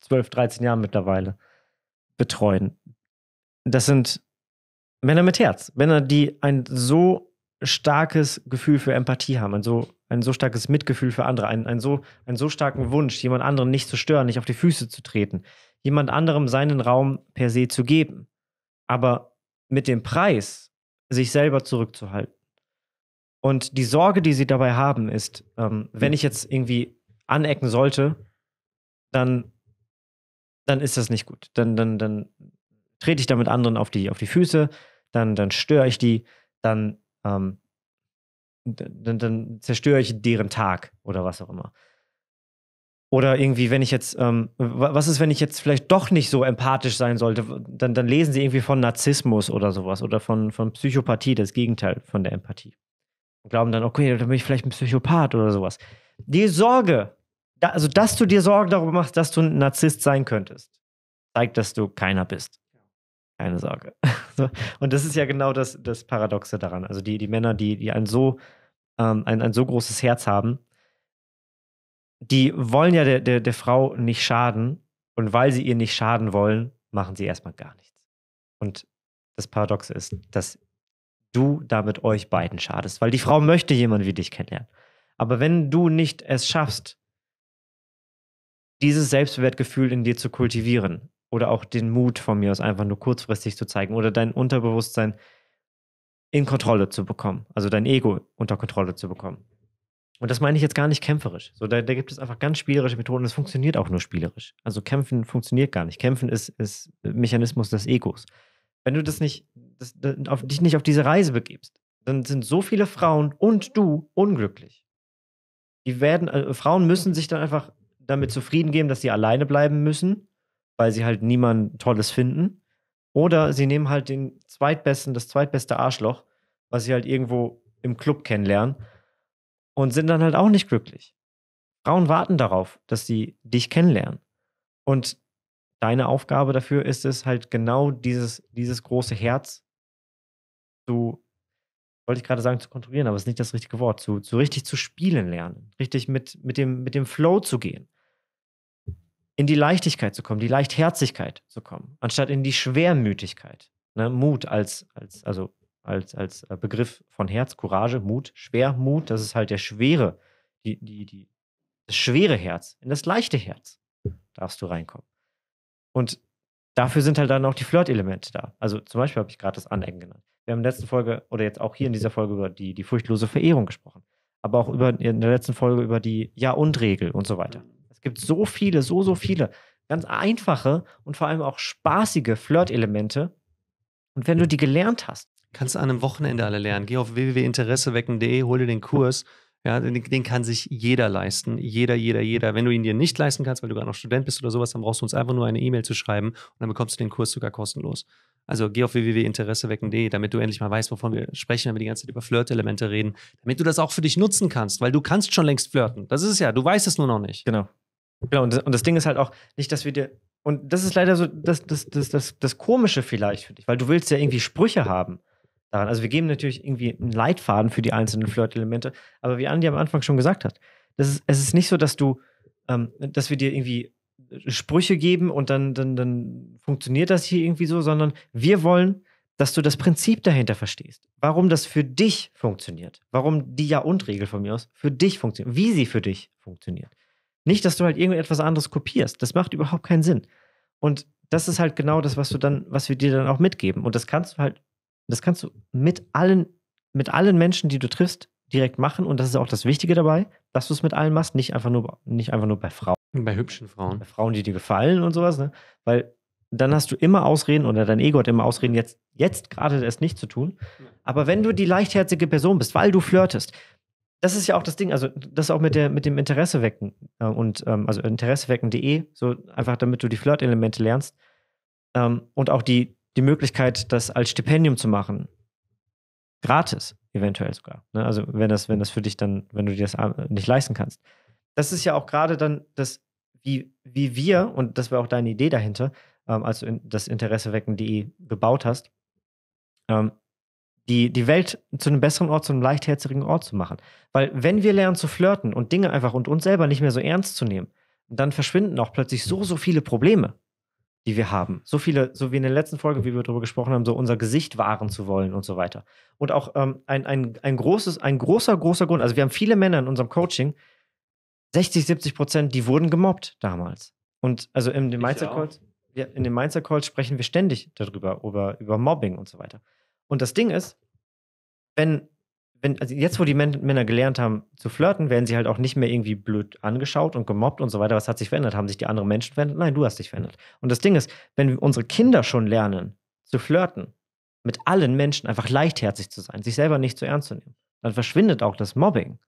12, 13 Jahren mittlerweile betreuen, das sind Männer mit Herz. Männer, die ein so starkes Gefühl für Empathie haben, ein so ein so starkes Mitgefühl für andere, einen, einen, so, einen so starken Wunsch, jemand anderen nicht zu stören, nicht auf die Füße zu treten, jemand anderem seinen Raum per se zu geben, aber mit dem Preis, sich selber zurückzuhalten. Und die Sorge, die sie dabei haben, ist, ähm, wenn mhm. ich jetzt irgendwie anecken sollte, dann, dann ist das nicht gut. Dann, dann, dann trete ich damit anderen auf die, auf die Füße, dann, dann störe ich die, dann ähm, dann, dann zerstöre ich deren Tag oder was auch immer. Oder irgendwie, wenn ich jetzt, ähm, was ist, wenn ich jetzt vielleicht doch nicht so empathisch sein sollte, dann, dann lesen sie irgendwie von Narzissmus oder sowas oder von, von Psychopathie, das Gegenteil von der Empathie. Und glauben dann, okay, dann bin ich vielleicht ein Psychopath oder sowas. Die Sorge, da, also dass du dir Sorgen darüber machst, dass du ein Narzisst sein könntest, zeigt, dass du keiner bist keine Sorge. Und das ist ja genau das, das Paradoxe daran. Also die, die Männer, die, die ein, so, ähm, ein, ein so großes Herz haben, die wollen ja der, der, der Frau nicht schaden. Und weil sie ihr nicht schaden wollen, machen sie erstmal gar nichts. Und das Paradoxe ist, dass du damit euch beiden schadest, weil die Frau möchte jemanden wie dich kennenlernen. Aber wenn du nicht es schaffst, dieses Selbstwertgefühl in dir zu kultivieren, oder auch den Mut von mir aus einfach nur kurzfristig zu zeigen oder dein Unterbewusstsein in Kontrolle zu bekommen, also dein Ego unter Kontrolle zu bekommen. Und das meine ich jetzt gar nicht kämpferisch. So, da, da gibt es einfach ganz spielerische Methoden. Es funktioniert auch nur spielerisch. Also kämpfen funktioniert gar nicht. Kämpfen ist, ist Mechanismus des Egos. Wenn du das nicht, das, auf, dich nicht auf diese Reise begibst, dann sind so viele Frauen und du unglücklich. Die werden, äh, Frauen müssen sich dann einfach damit zufrieden geben, dass sie alleine bleiben müssen weil sie halt niemand Tolles finden. Oder sie nehmen halt den zweitbesten, das zweitbeste Arschloch, was sie halt irgendwo im Club kennenlernen und sind dann halt auch nicht glücklich. Frauen warten darauf, dass sie dich kennenlernen. Und deine Aufgabe dafür ist es halt genau dieses, dieses große Herz zu, wollte ich gerade sagen, zu kontrollieren, aber es ist nicht das richtige Wort, zu, zu richtig zu spielen lernen, richtig mit, mit, dem, mit dem Flow zu gehen in die Leichtigkeit zu kommen, die Leichtherzigkeit zu kommen, anstatt in die Schwermütigkeit. Ne? Mut als, als, also als, als äh, Begriff von Herz, Courage, Mut, Schwermut, das ist halt der schwere, die, die, die, das schwere Herz, in das leichte Herz darfst du reinkommen. Und dafür sind halt dann auch die Flirt-Elemente da. Also zum Beispiel habe ich gerade das Anecken genannt. Wir haben in der letzten Folge oder jetzt auch hier in dieser Folge über die, die furchtlose Verehrung gesprochen. Aber auch über, in der letzten Folge über die Ja-und-Regel und so weiter gibt so viele, so, so viele ganz einfache und vor allem auch spaßige Flirtelemente. Und wenn du die gelernt hast. Kannst du an einem Wochenende alle lernen. Geh auf www.interessewecken.de, hol dir den Kurs. Ja, den, den, kann sich jeder leisten. Jeder, jeder, jeder. Wenn du ihn dir nicht leisten kannst, weil du gerade noch Student bist oder sowas, dann brauchst du uns einfach nur eine E-Mail zu schreiben und dann bekommst du den Kurs sogar kostenlos. Also geh auf www.interessewecken.de, damit du endlich mal weißt, wovon wir sprechen, wenn wir die ganze Zeit über Flirtelemente reden, damit du das auch für dich nutzen kannst, weil du kannst schon längst flirten. Das ist es ja, du weißt es nur noch nicht. Genau. Genau, und das, und das Ding ist halt auch nicht, dass wir dir. Und das ist leider so das, das, das, das, das Komische vielleicht für dich, weil du willst ja irgendwie Sprüche haben daran. Also wir geben natürlich irgendwie einen Leitfaden für die einzelnen Flirt-Elemente, aber wie Andi am Anfang schon gesagt hat, das ist, es ist nicht so, dass du, ähm, dass wir dir irgendwie äh, Sprüche geben und dann, dann, dann funktioniert das hier irgendwie so, sondern wir wollen, dass du das Prinzip dahinter verstehst. Warum das für dich funktioniert. Warum die Ja-und-Regel von mir aus für dich funktioniert. Wie sie für dich funktioniert. Nicht, dass du halt irgendetwas anderes kopierst. Das macht überhaupt keinen Sinn. Und das ist halt genau das, was du dann, was wir dir dann auch mitgeben. Und das kannst du halt, das kannst du mit allen, mit allen Menschen, die du triffst, direkt machen. Und das ist auch das Wichtige dabei, dass du es mit allen machst, nicht einfach nur, nicht einfach nur bei Frauen. Bei hübschen Frauen. Bei Frauen, die dir gefallen und sowas, ne? Weil dann hast du immer Ausreden oder dein Ego hat immer Ausreden, jetzt, jetzt gerade das nicht zu tun. Aber wenn du die leichtherzige Person bist, weil du flirtest, das ist ja auch das Ding, also das auch mit, der, mit dem Interesse wecken äh, und ähm, also interessewecken.de, so einfach damit du die Flirt-Elemente lernst ähm, und auch die, die Möglichkeit, das als Stipendium zu machen. Gratis, eventuell sogar. Ne? Also wenn das, wenn das für dich dann, wenn du dir das äh, nicht leisten kannst. Das ist ja auch gerade dann das, wie, wie wir, und das war auch deine Idee dahinter, ähm, als du in, das Interessewecken.de gebaut hast, ähm, die, die Welt zu einem besseren Ort, zu einem leichtherzigen Ort zu machen. Weil wenn wir lernen zu flirten und Dinge einfach und uns selber nicht mehr so ernst zu nehmen, dann verschwinden auch plötzlich so, so viele Probleme, die wir haben. So viele, so wie in der letzten Folge, wie wir darüber gesprochen haben, so unser Gesicht wahren zu wollen und so weiter. Und auch ähm, ein, ein, ein, großes, ein großer, großer Grund, also wir haben viele Männer in unserem Coaching, 60, 70 Prozent, die wurden gemobbt damals. Und also in den Mainzer Calls, in den sprechen wir ständig darüber, über, über Mobbing und so weiter. Und das Ding ist, wenn, wenn, also jetzt, wo die Männer gelernt haben zu flirten, werden sie halt auch nicht mehr irgendwie blöd angeschaut und gemobbt und so weiter. Was hat sich verändert? Haben sich die anderen Menschen verändert? Nein, du hast dich verändert. Und das Ding ist, wenn unsere Kinder schon lernen zu flirten, mit allen Menschen einfach leichtherzig zu sein, sich selber nicht zu ernst zu nehmen, dann verschwindet auch das Mobbing.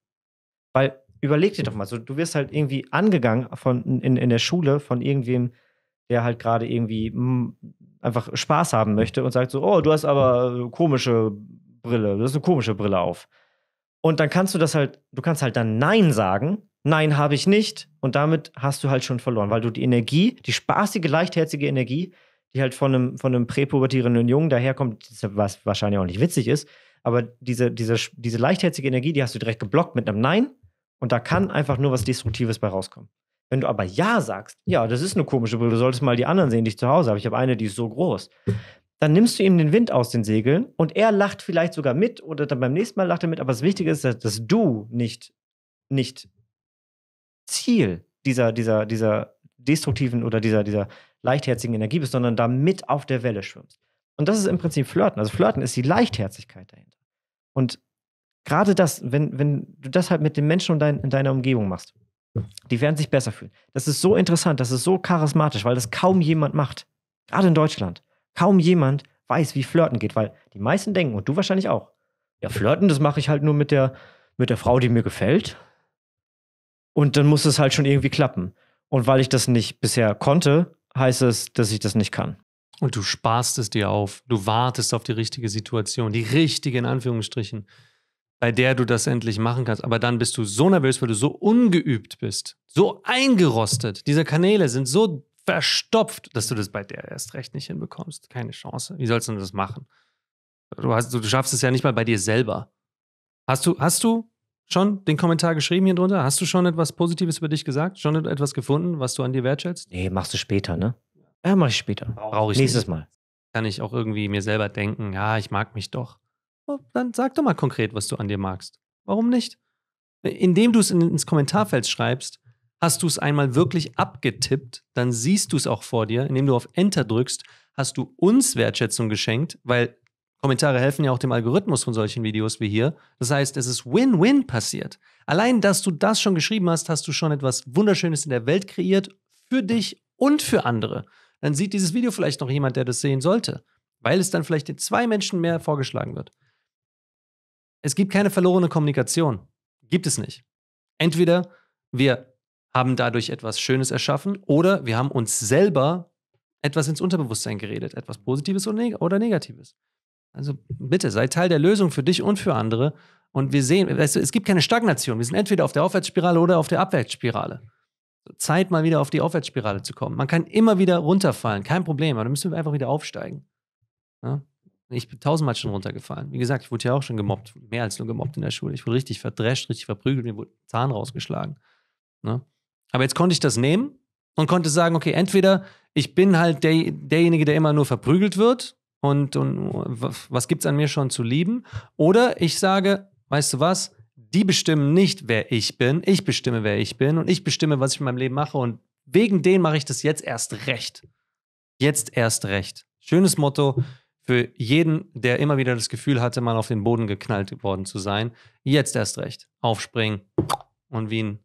Weil überleg dir doch mal, so, du wirst halt irgendwie angegangen von, in, in der Schule von irgendwem, der halt gerade irgendwie mm, einfach Spaß haben möchte und sagt so, oh, du hast aber eine äh, komische Brille, du hast eine komische Brille auf. Und dann kannst du das halt, du kannst halt dann Nein sagen, nein, habe ich nicht. Und damit hast du halt schon verloren, weil du die Energie, die spaßige, leichtherzige Energie, die halt von einem, von einem präpubertierenden Jungen daherkommt, was wahrscheinlich auch nicht witzig ist, aber diese, diese, diese leichtherzige Energie, die hast du direkt geblockt mit einem Nein. Und da kann einfach nur was Destruktives bei rauskommen. Wenn du aber Ja sagst, ja, das ist eine komische Brille, du solltest mal die anderen sehen, die ich zu Hause habe. Ich habe eine, die ist so groß. Dann nimmst du ihm den Wind aus den Segeln und er lacht vielleicht sogar mit oder dann beim nächsten Mal lacht er mit. Aber das Wichtige ist, dass, dass du nicht, nicht Ziel dieser, dieser, dieser destruktiven oder dieser, dieser leichtherzigen Energie bist, sondern da mit auf der Welle schwimmst. Und das ist im Prinzip Flirten. Also Flirten ist die Leichtherzigkeit dahinter. Und gerade das, wenn, wenn du das halt mit den Menschen und dein, in deiner Umgebung machst, die werden sich besser fühlen. Das ist so interessant, das ist so charismatisch, weil das kaum jemand macht. Gerade in Deutschland. Kaum jemand weiß, wie Flirten geht, weil die meisten denken, und du wahrscheinlich auch, ja, Flirten, das mache ich halt nur mit der, mit der Frau, die mir gefällt. Und dann muss es halt schon irgendwie klappen. Und weil ich das nicht bisher konnte, heißt es, dass ich das nicht kann. Und du sparst es dir auf. Du wartest auf die richtige Situation, die richtige in Anführungsstrichen bei der du das endlich machen kannst. Aber dann bist du so nervös, weil du so ungeübt bist, so eingerostet. Diese Kanäle sind so verstopft, dass du das bei der erst recht nicht hinbekommst. Keine Chance. Wie sollst du das machen? Du, hast, du, du schaffst es ja nicht mal bei dir selber. Hast du, hast du schon den Kommentar geschrieben hier drunter? Hast du schon etwas Positives über dich gesagt? Schon etwas gefunden, was du an dir wertschätzt? Nee, machst du später, ne? Ja, mach ich später. Brauche ich Nächstes nicht. Mal. Kann ich auch irgendwie mir selber denken, ja, ich mag mich doch. Oh, dann sag doch mal konkret, was du an dir magst. Warum nicht? Indem du es in, ins Kommentarfeld schreibst, hast du es einmal wirklich abgetippt, dann siehst du es auch vor dir. Indem du auf Enter drückst, hast du uns Wertschätzung geschenkt, weil Kommentare helfen ja auch dem Algorithmus von solchen Videos wie hier. Das heißt, es ist Win-Win passiert. Allein, dass du das schon geschrieben hast, hast du schon etwas Wunderschönes in der Welt kreiert, für dich und für andere. Dann sieht dieses Video vielleicht noch jemand, der das sehen sollte, weil es dann vielleicht den zwei Menschen mehr vorgeschlagen wird. Es gibt keine verlorene Kommunikation. Gibt es nicht. Entweder wir haben dadurch etwas Schönes erschaffen oder wir haben uns selber etwas ins Unterbewusstsein geredet, etwas Positives oder Negatives. Also bitte, sei Teil der Lösung für dich und für andere. Und wir sehen, es gibt keine Stagnation. Wir sind entweder auf der Aufwärtsspirale oder auf der Abwärtsspirale. Zeit mal wieder auf die Aufwärtsspirale zu kommen. Man kann immer wieder runterfallen, kein Problem, aber dann müssen wir einfach wieder aufsteigen. Ja? Ich bin tausendmal schon runtergefallen. Wie gesagt, ich wurde ja auch schon gemobbt, mehr als nur gemobbt in der Schule. Ich wurde richtig verdrescht, richtig verprügelt, mir wurde Zahn rausgeschlagen. Ne? Aber jetzt konnte ich das nehmen und konnte sagen, okay, entweder ich bin halt der, derjenige, der immer nur verprügelt wird und, und was es an mir schon zu lieben, oder ich sage, weißt du was, die bestimmen nicht, wer ich bin, ich bestimme, wer ich bin und ich bestimme, was ich in meinem Leben mache und wegen denen mache ich das jetzt erst recht. Jetzt erst recht. Schönes Motto, für jeden, der immer wieder das Gefühl hatte, mal auf den Boden geknallt worden zu sein, jetzt erst recht aufspringen und wie ein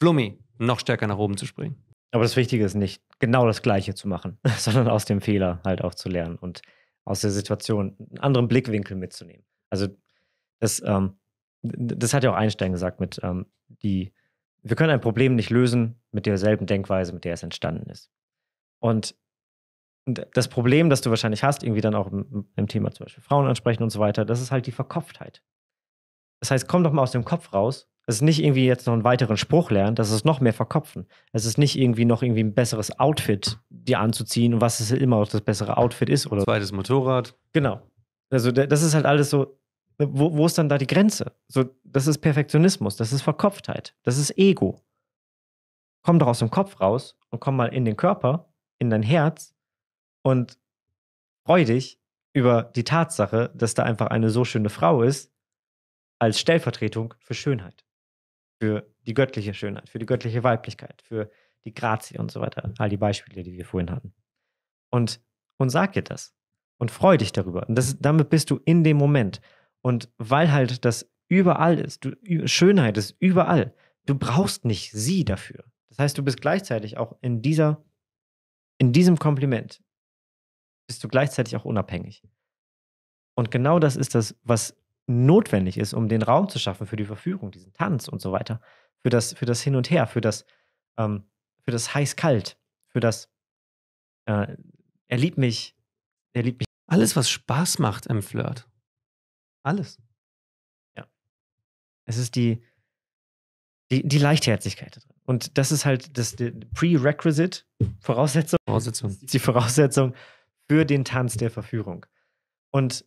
Flummi noch stärker nach oben zu springen. Aber das Wichtige ist nicht, genau das Gleiche zu machen, sondern aus dem Fehler halt auch zu lernen und aus der Situation einen anderen Blickwinkel mitzunehmen. Also das, ähm, das hat ja auch Einstein gesagt mit ähm, die, wir können ein Problem nicht lösen mit derselben Denkweise, mit der es entstanden ist. Und und das Problem, das du wahrscheinlich hast, irgendwie dann auch im, im Thema zum Beispiel Frauen ansprechen und so weiter, das ist halt die Verkopftheit. Das heißt, komm doch mal aus dem Kopf raus. Es ist nicht irgendwie jetzt noch einen weiteren Spruch lernen, das ist noch mehr verkopfen. Es ist nicht irgendwie noch irgendwie ein besseres Outfit dir anzuziehen und was es immer auch das bessere Outfit ist oder zweites Motorrad. Genau. Also das ist halt alles so wo, wo ist dann da die Grenze? So das ist Perfektionismus, das ist Verkopftheit, das ist Ego. Komm doch aus dem Kopf raus und komm mal in den Körper, in dein Herz und freu dich über die Tatsache, dass da einfach eine so schöne Frau ist, als Stellvertretung für Schönheit, für die göttliche Schönheit, für die göttliche Weiblichkeit, für die Grazie und so weiter. All die Beispiele, die wir vorhin hatten. Und, und sag dir das und freu dich darüber. Und das, damit bist du in dem Moment. Und weil halt das überall ist, du, Schönheit ist überall, du brauchst nicht sie dafür. Das heißt, du bist gleichzeitig auch in dieser, in diesem Kompliment, bist du gleichzeitig auch unabhängig. Und genau das ist das, was notwendig ist, um den Raum zu schaffen für die Verfügung, diesen Tanz und so weiter, für das, für das Hin und Her, für das, ähm, für das heiß-kalt, für das äh, er liebt mich, er liebt mich. Alles, was Spaß macht im Flirt. Alles. Ja. Es ist die, die, die Leichtherzigkeit da drin. Und das ist halt das Prerequisite, Voraussetzung. Voraussetzung. Die Voraussetzung für den Tanz der Verführung. Und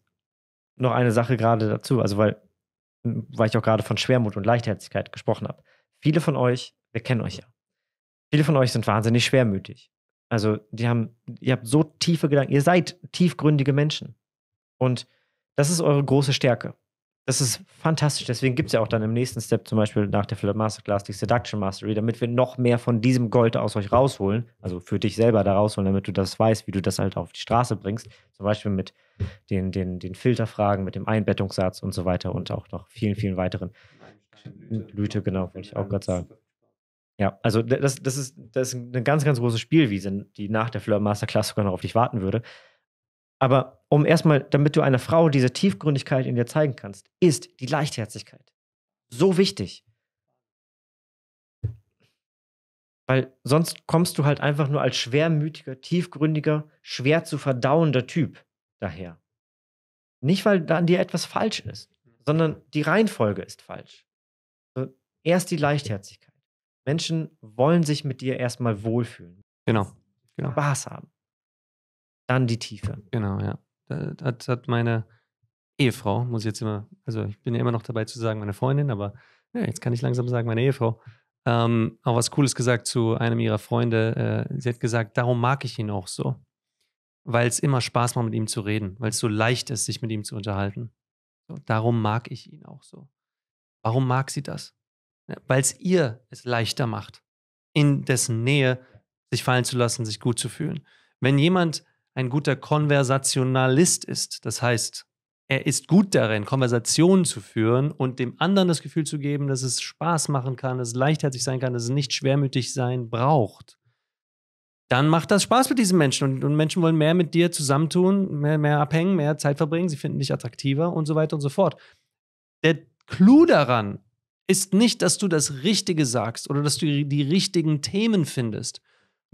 noch eine Sache gerade dazu, also weil, hm, weil ich auch gerade von Schwermut und Leichtherzigkeit gesprochen habe. Viele von euch, wir kennen euch ja, viele von euch sind wahnsinnig schwermütig. Also die haben, ihr habt so tiefe Gedanken, ihr seid tiefgründige Menschen. Und das ist eure große Stärke. Das ist fantastisch. Deswegen gibt es ja auch dann im nächsten Step zum Beispiel nach der Philip Masterclass die Seduction Mastery, damit wir noch mehr von diesem Gold aus euch rausholen. Also für dich selber da rausholen, damit du das weißt, wie du das halt auf die Straße bringst. Zum Beispiel mit den, den, den Filterfragen, mit dem Einbettungssatz und so weiter und auch noch vielen, vielen weiteren. Lüte, genau, wollte ich auch gerade sagen. Ja, also das, das, ist, das ist eine ganz, ganz große Spielwiese, die nach der Flirt Masterclass sogar noch auf dich warten würde. Aber um erstmal, damit du einer Frau diese Tiefgründigkeit in dir zeigen kannst, ist die Leichtherzigkeit. So wichtig. Weil sonst kommst du halt einfach nur als schwermütiger, tiefgründiger, schwer zu verdauender Typ daher. Nicht, weil da an dir etwas falsch ist, sondern die Reihenfolge ist falsch. Erst die Leichtherzigkeit. Menschen wollen sich mit dir erstmal wohlfühlen. Genau. genau. Spaß haben. Dann die Tiefe. Genau, ja hat, hat meine Ehefrau, muss ich jetzt immer, also ich bin ja immer noch dabei zu sagen, meine Freundin, aber ja, jetzt kann ich langsam sagen, meine Ehefrau, ähm, auch was Cooles gesagt zu einem ihrer Freunde. Äh, sie hat gesagt, darum mag ich ihn auch so, weil es immer Spaß macht, mit ihm zu reden, weil es so leicht ist, sich mit ihm zu unterhalten. So, darum mag ich ihn auch so. Warum mag sie das? Ja, weil es ihr es leichter macht, in dessen Nähe sich fallen zu lassen, sich gut zu fühlen. Wenn jemand ein guter Konversationalist ist. Das heißt, er ist gut darin, Konversationen zu führen und dem anderen das Gefühl zu geben, dass es Spaß machen kann, dass es leichtherzig sein kann, dass es nicht schwermütig sein braucht. Dann macht das Spaß mit diesen Menschen und, und Menschen wollen mehr mit dir zusammentun, mehr, mehr abhängen, mehr Zeit verbringen, sie finden dich attraktiver und so weiter und so fort. Der Clou daran ist nicht, dass du das Richtige sagst oder dass du die richtigen Themen findest,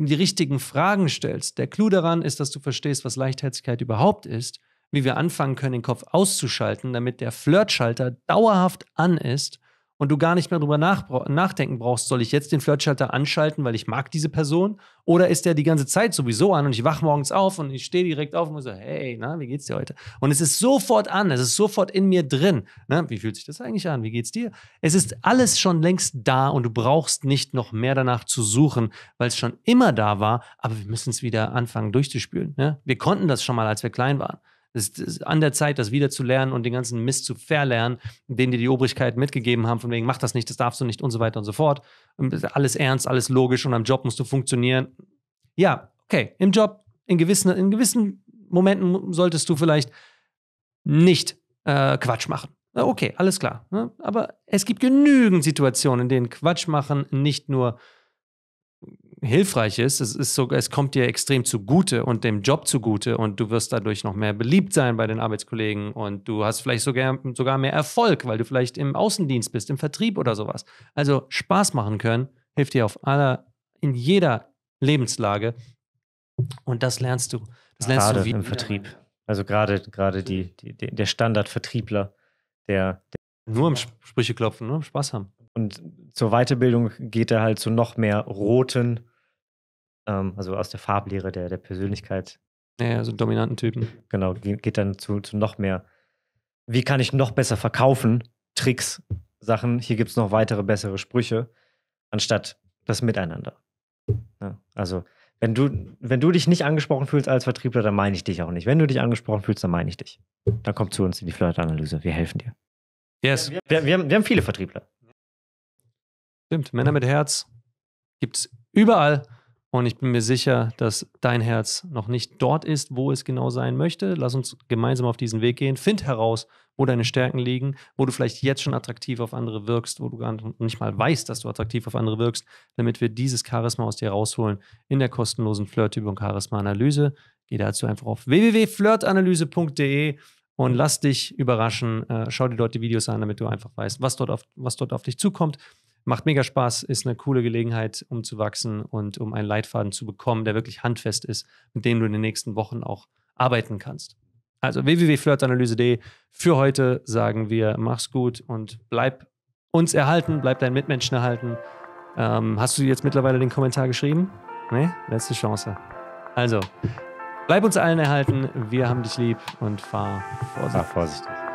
die richtigen Fragen stellst. Der Clou daran ist, dass du verstehst, was Leichtherzigkeit überhaupt ist, wie wir anfangen können, den Kopf auszuschalten, damit der Flirtschalter dauerhaft an ist und du gar nicht mehr drüber nachdenken brauchst, soll ich jetzt den Flirtschalter anschalten, weil ich mag diese Person? Oder ist der die ganze Zeit sowieso an und ich wach morgens auf und ich stehe direkt auf und so, hey, na, wie geht's dir heute? Und es ist sofort an, es ist sofort in mir drin. Na, ne? wie fühlt sich das eigentlich an? Wie geht's dir? Es ist alles schon längst da und du brauchst nicht noch mehr danach zu suchen, weil es schon immer da war, aber wir müssen es wieder anfangen durchzuspülen. Ne? Wir konnten das schon mal, als wir klein waren. Es ist an der Zeit, das wieder zu lernen und den ganzen Mist zu verlernen, den dir die Obrigkeiten mitgegeben haben, von wegen, mach das nicht, das darfst du nicht und so weiter und so fort. Alles ernst, alles logisch und am Job musst du funktionieren. Ja, okay, im Job, in gewissen, in gewissen Momenten solltest du vielleicht nicht äh, Quatsch machen. Okay, alles klar. Ne? Aber es gibt genügend Situationen, in denen Quatsch machen nicht nur hilfreich ist. Es, ist sogar, es kommt dir extrem zugute und dem Job zugute und du wirst dadurch noch mehr beliebt sein bei den Arbeitskollegen und du hast vielleicht sogar, sogar mehr Erfolg, weil du vielleicht im Außendienst bist, im Vertrieb oder sowas. Also Spaß machen können hilft dir auf aller, in jeder Lebenslage und das lernst du. Das lernst gerade du im Vertrieb. Also gerade, gerade die, die der Standardvertriebler, der, der nur am Sprüche klopfen, nur am Spaß haben. Und zur Weiterbildung geht er halt zu noch mehr roten, ähm, also aus der Farblehre der, der Persönlichkeit. Ja, so dominanten Typen. Genau, geht dann zu, zu noch mehr. Wie kann ich noch besser verkaufen? Tricks, Sachen. Hier gibt es noch weitere bessere Sprüche, anstatt das Miteinander. Ja, also, wenn du, wenn du dich nicht angesprochen fühlst als Vertriebler, dann meine ich dich auch nicht. Wenn du dich angesprochen fühlst, dann meine ich dich. Dann komm zu uns in die Flirt-Analyse. Wir helfen dir. Yes. Wir, wir, wir, haben, wir haben viele Vertriebler. Stimmt, Männer mit Herz gibt es überall. Und ich bin mir sicher, dass dein Herz noch nicht dort ist, wo es genau sein möchte. Lass uns gemeinsam auf diesen Weg gehen. Find heraus, wo deine Stärken liegen, wo du vielleicht jetzt schon attraktiv auf andere wirkst, wo du gar nicht mal weißt, dass du attraktiv auf andere wirkst, damit wir dieses Charisma aus dir rausholen in der kostenlosen Flirtübung Charisma-Analyse. Geh dazu einfach auf www.flirtanalyse.de und lass dich überraschen. Äh, schau dir dort die Videos an, damit du einfach weißt, was dort auf, was dort auf dich zukommt Macht mega Spaß, ist eine coole Gelegenheit, um zu wachsen und um einen Leitfaden zu bekommen, der wirklich handfest ist, mit dem du in den nächsten Wochen auch arbeiten kannst. Also www.flirtanalyse.de. Für heute sagen wir, mach's gut und bleib uns erhalten, bleib deinen Mitmenschen erhalten. Ähm, hast du jetzt mittlerweile den Kommentar geschrieben? Nee? Letzte Chance. Also, bleib uns allen erhalten. Wir haben dich lieb und fahr vorsichtig. Fahr vorsichtig.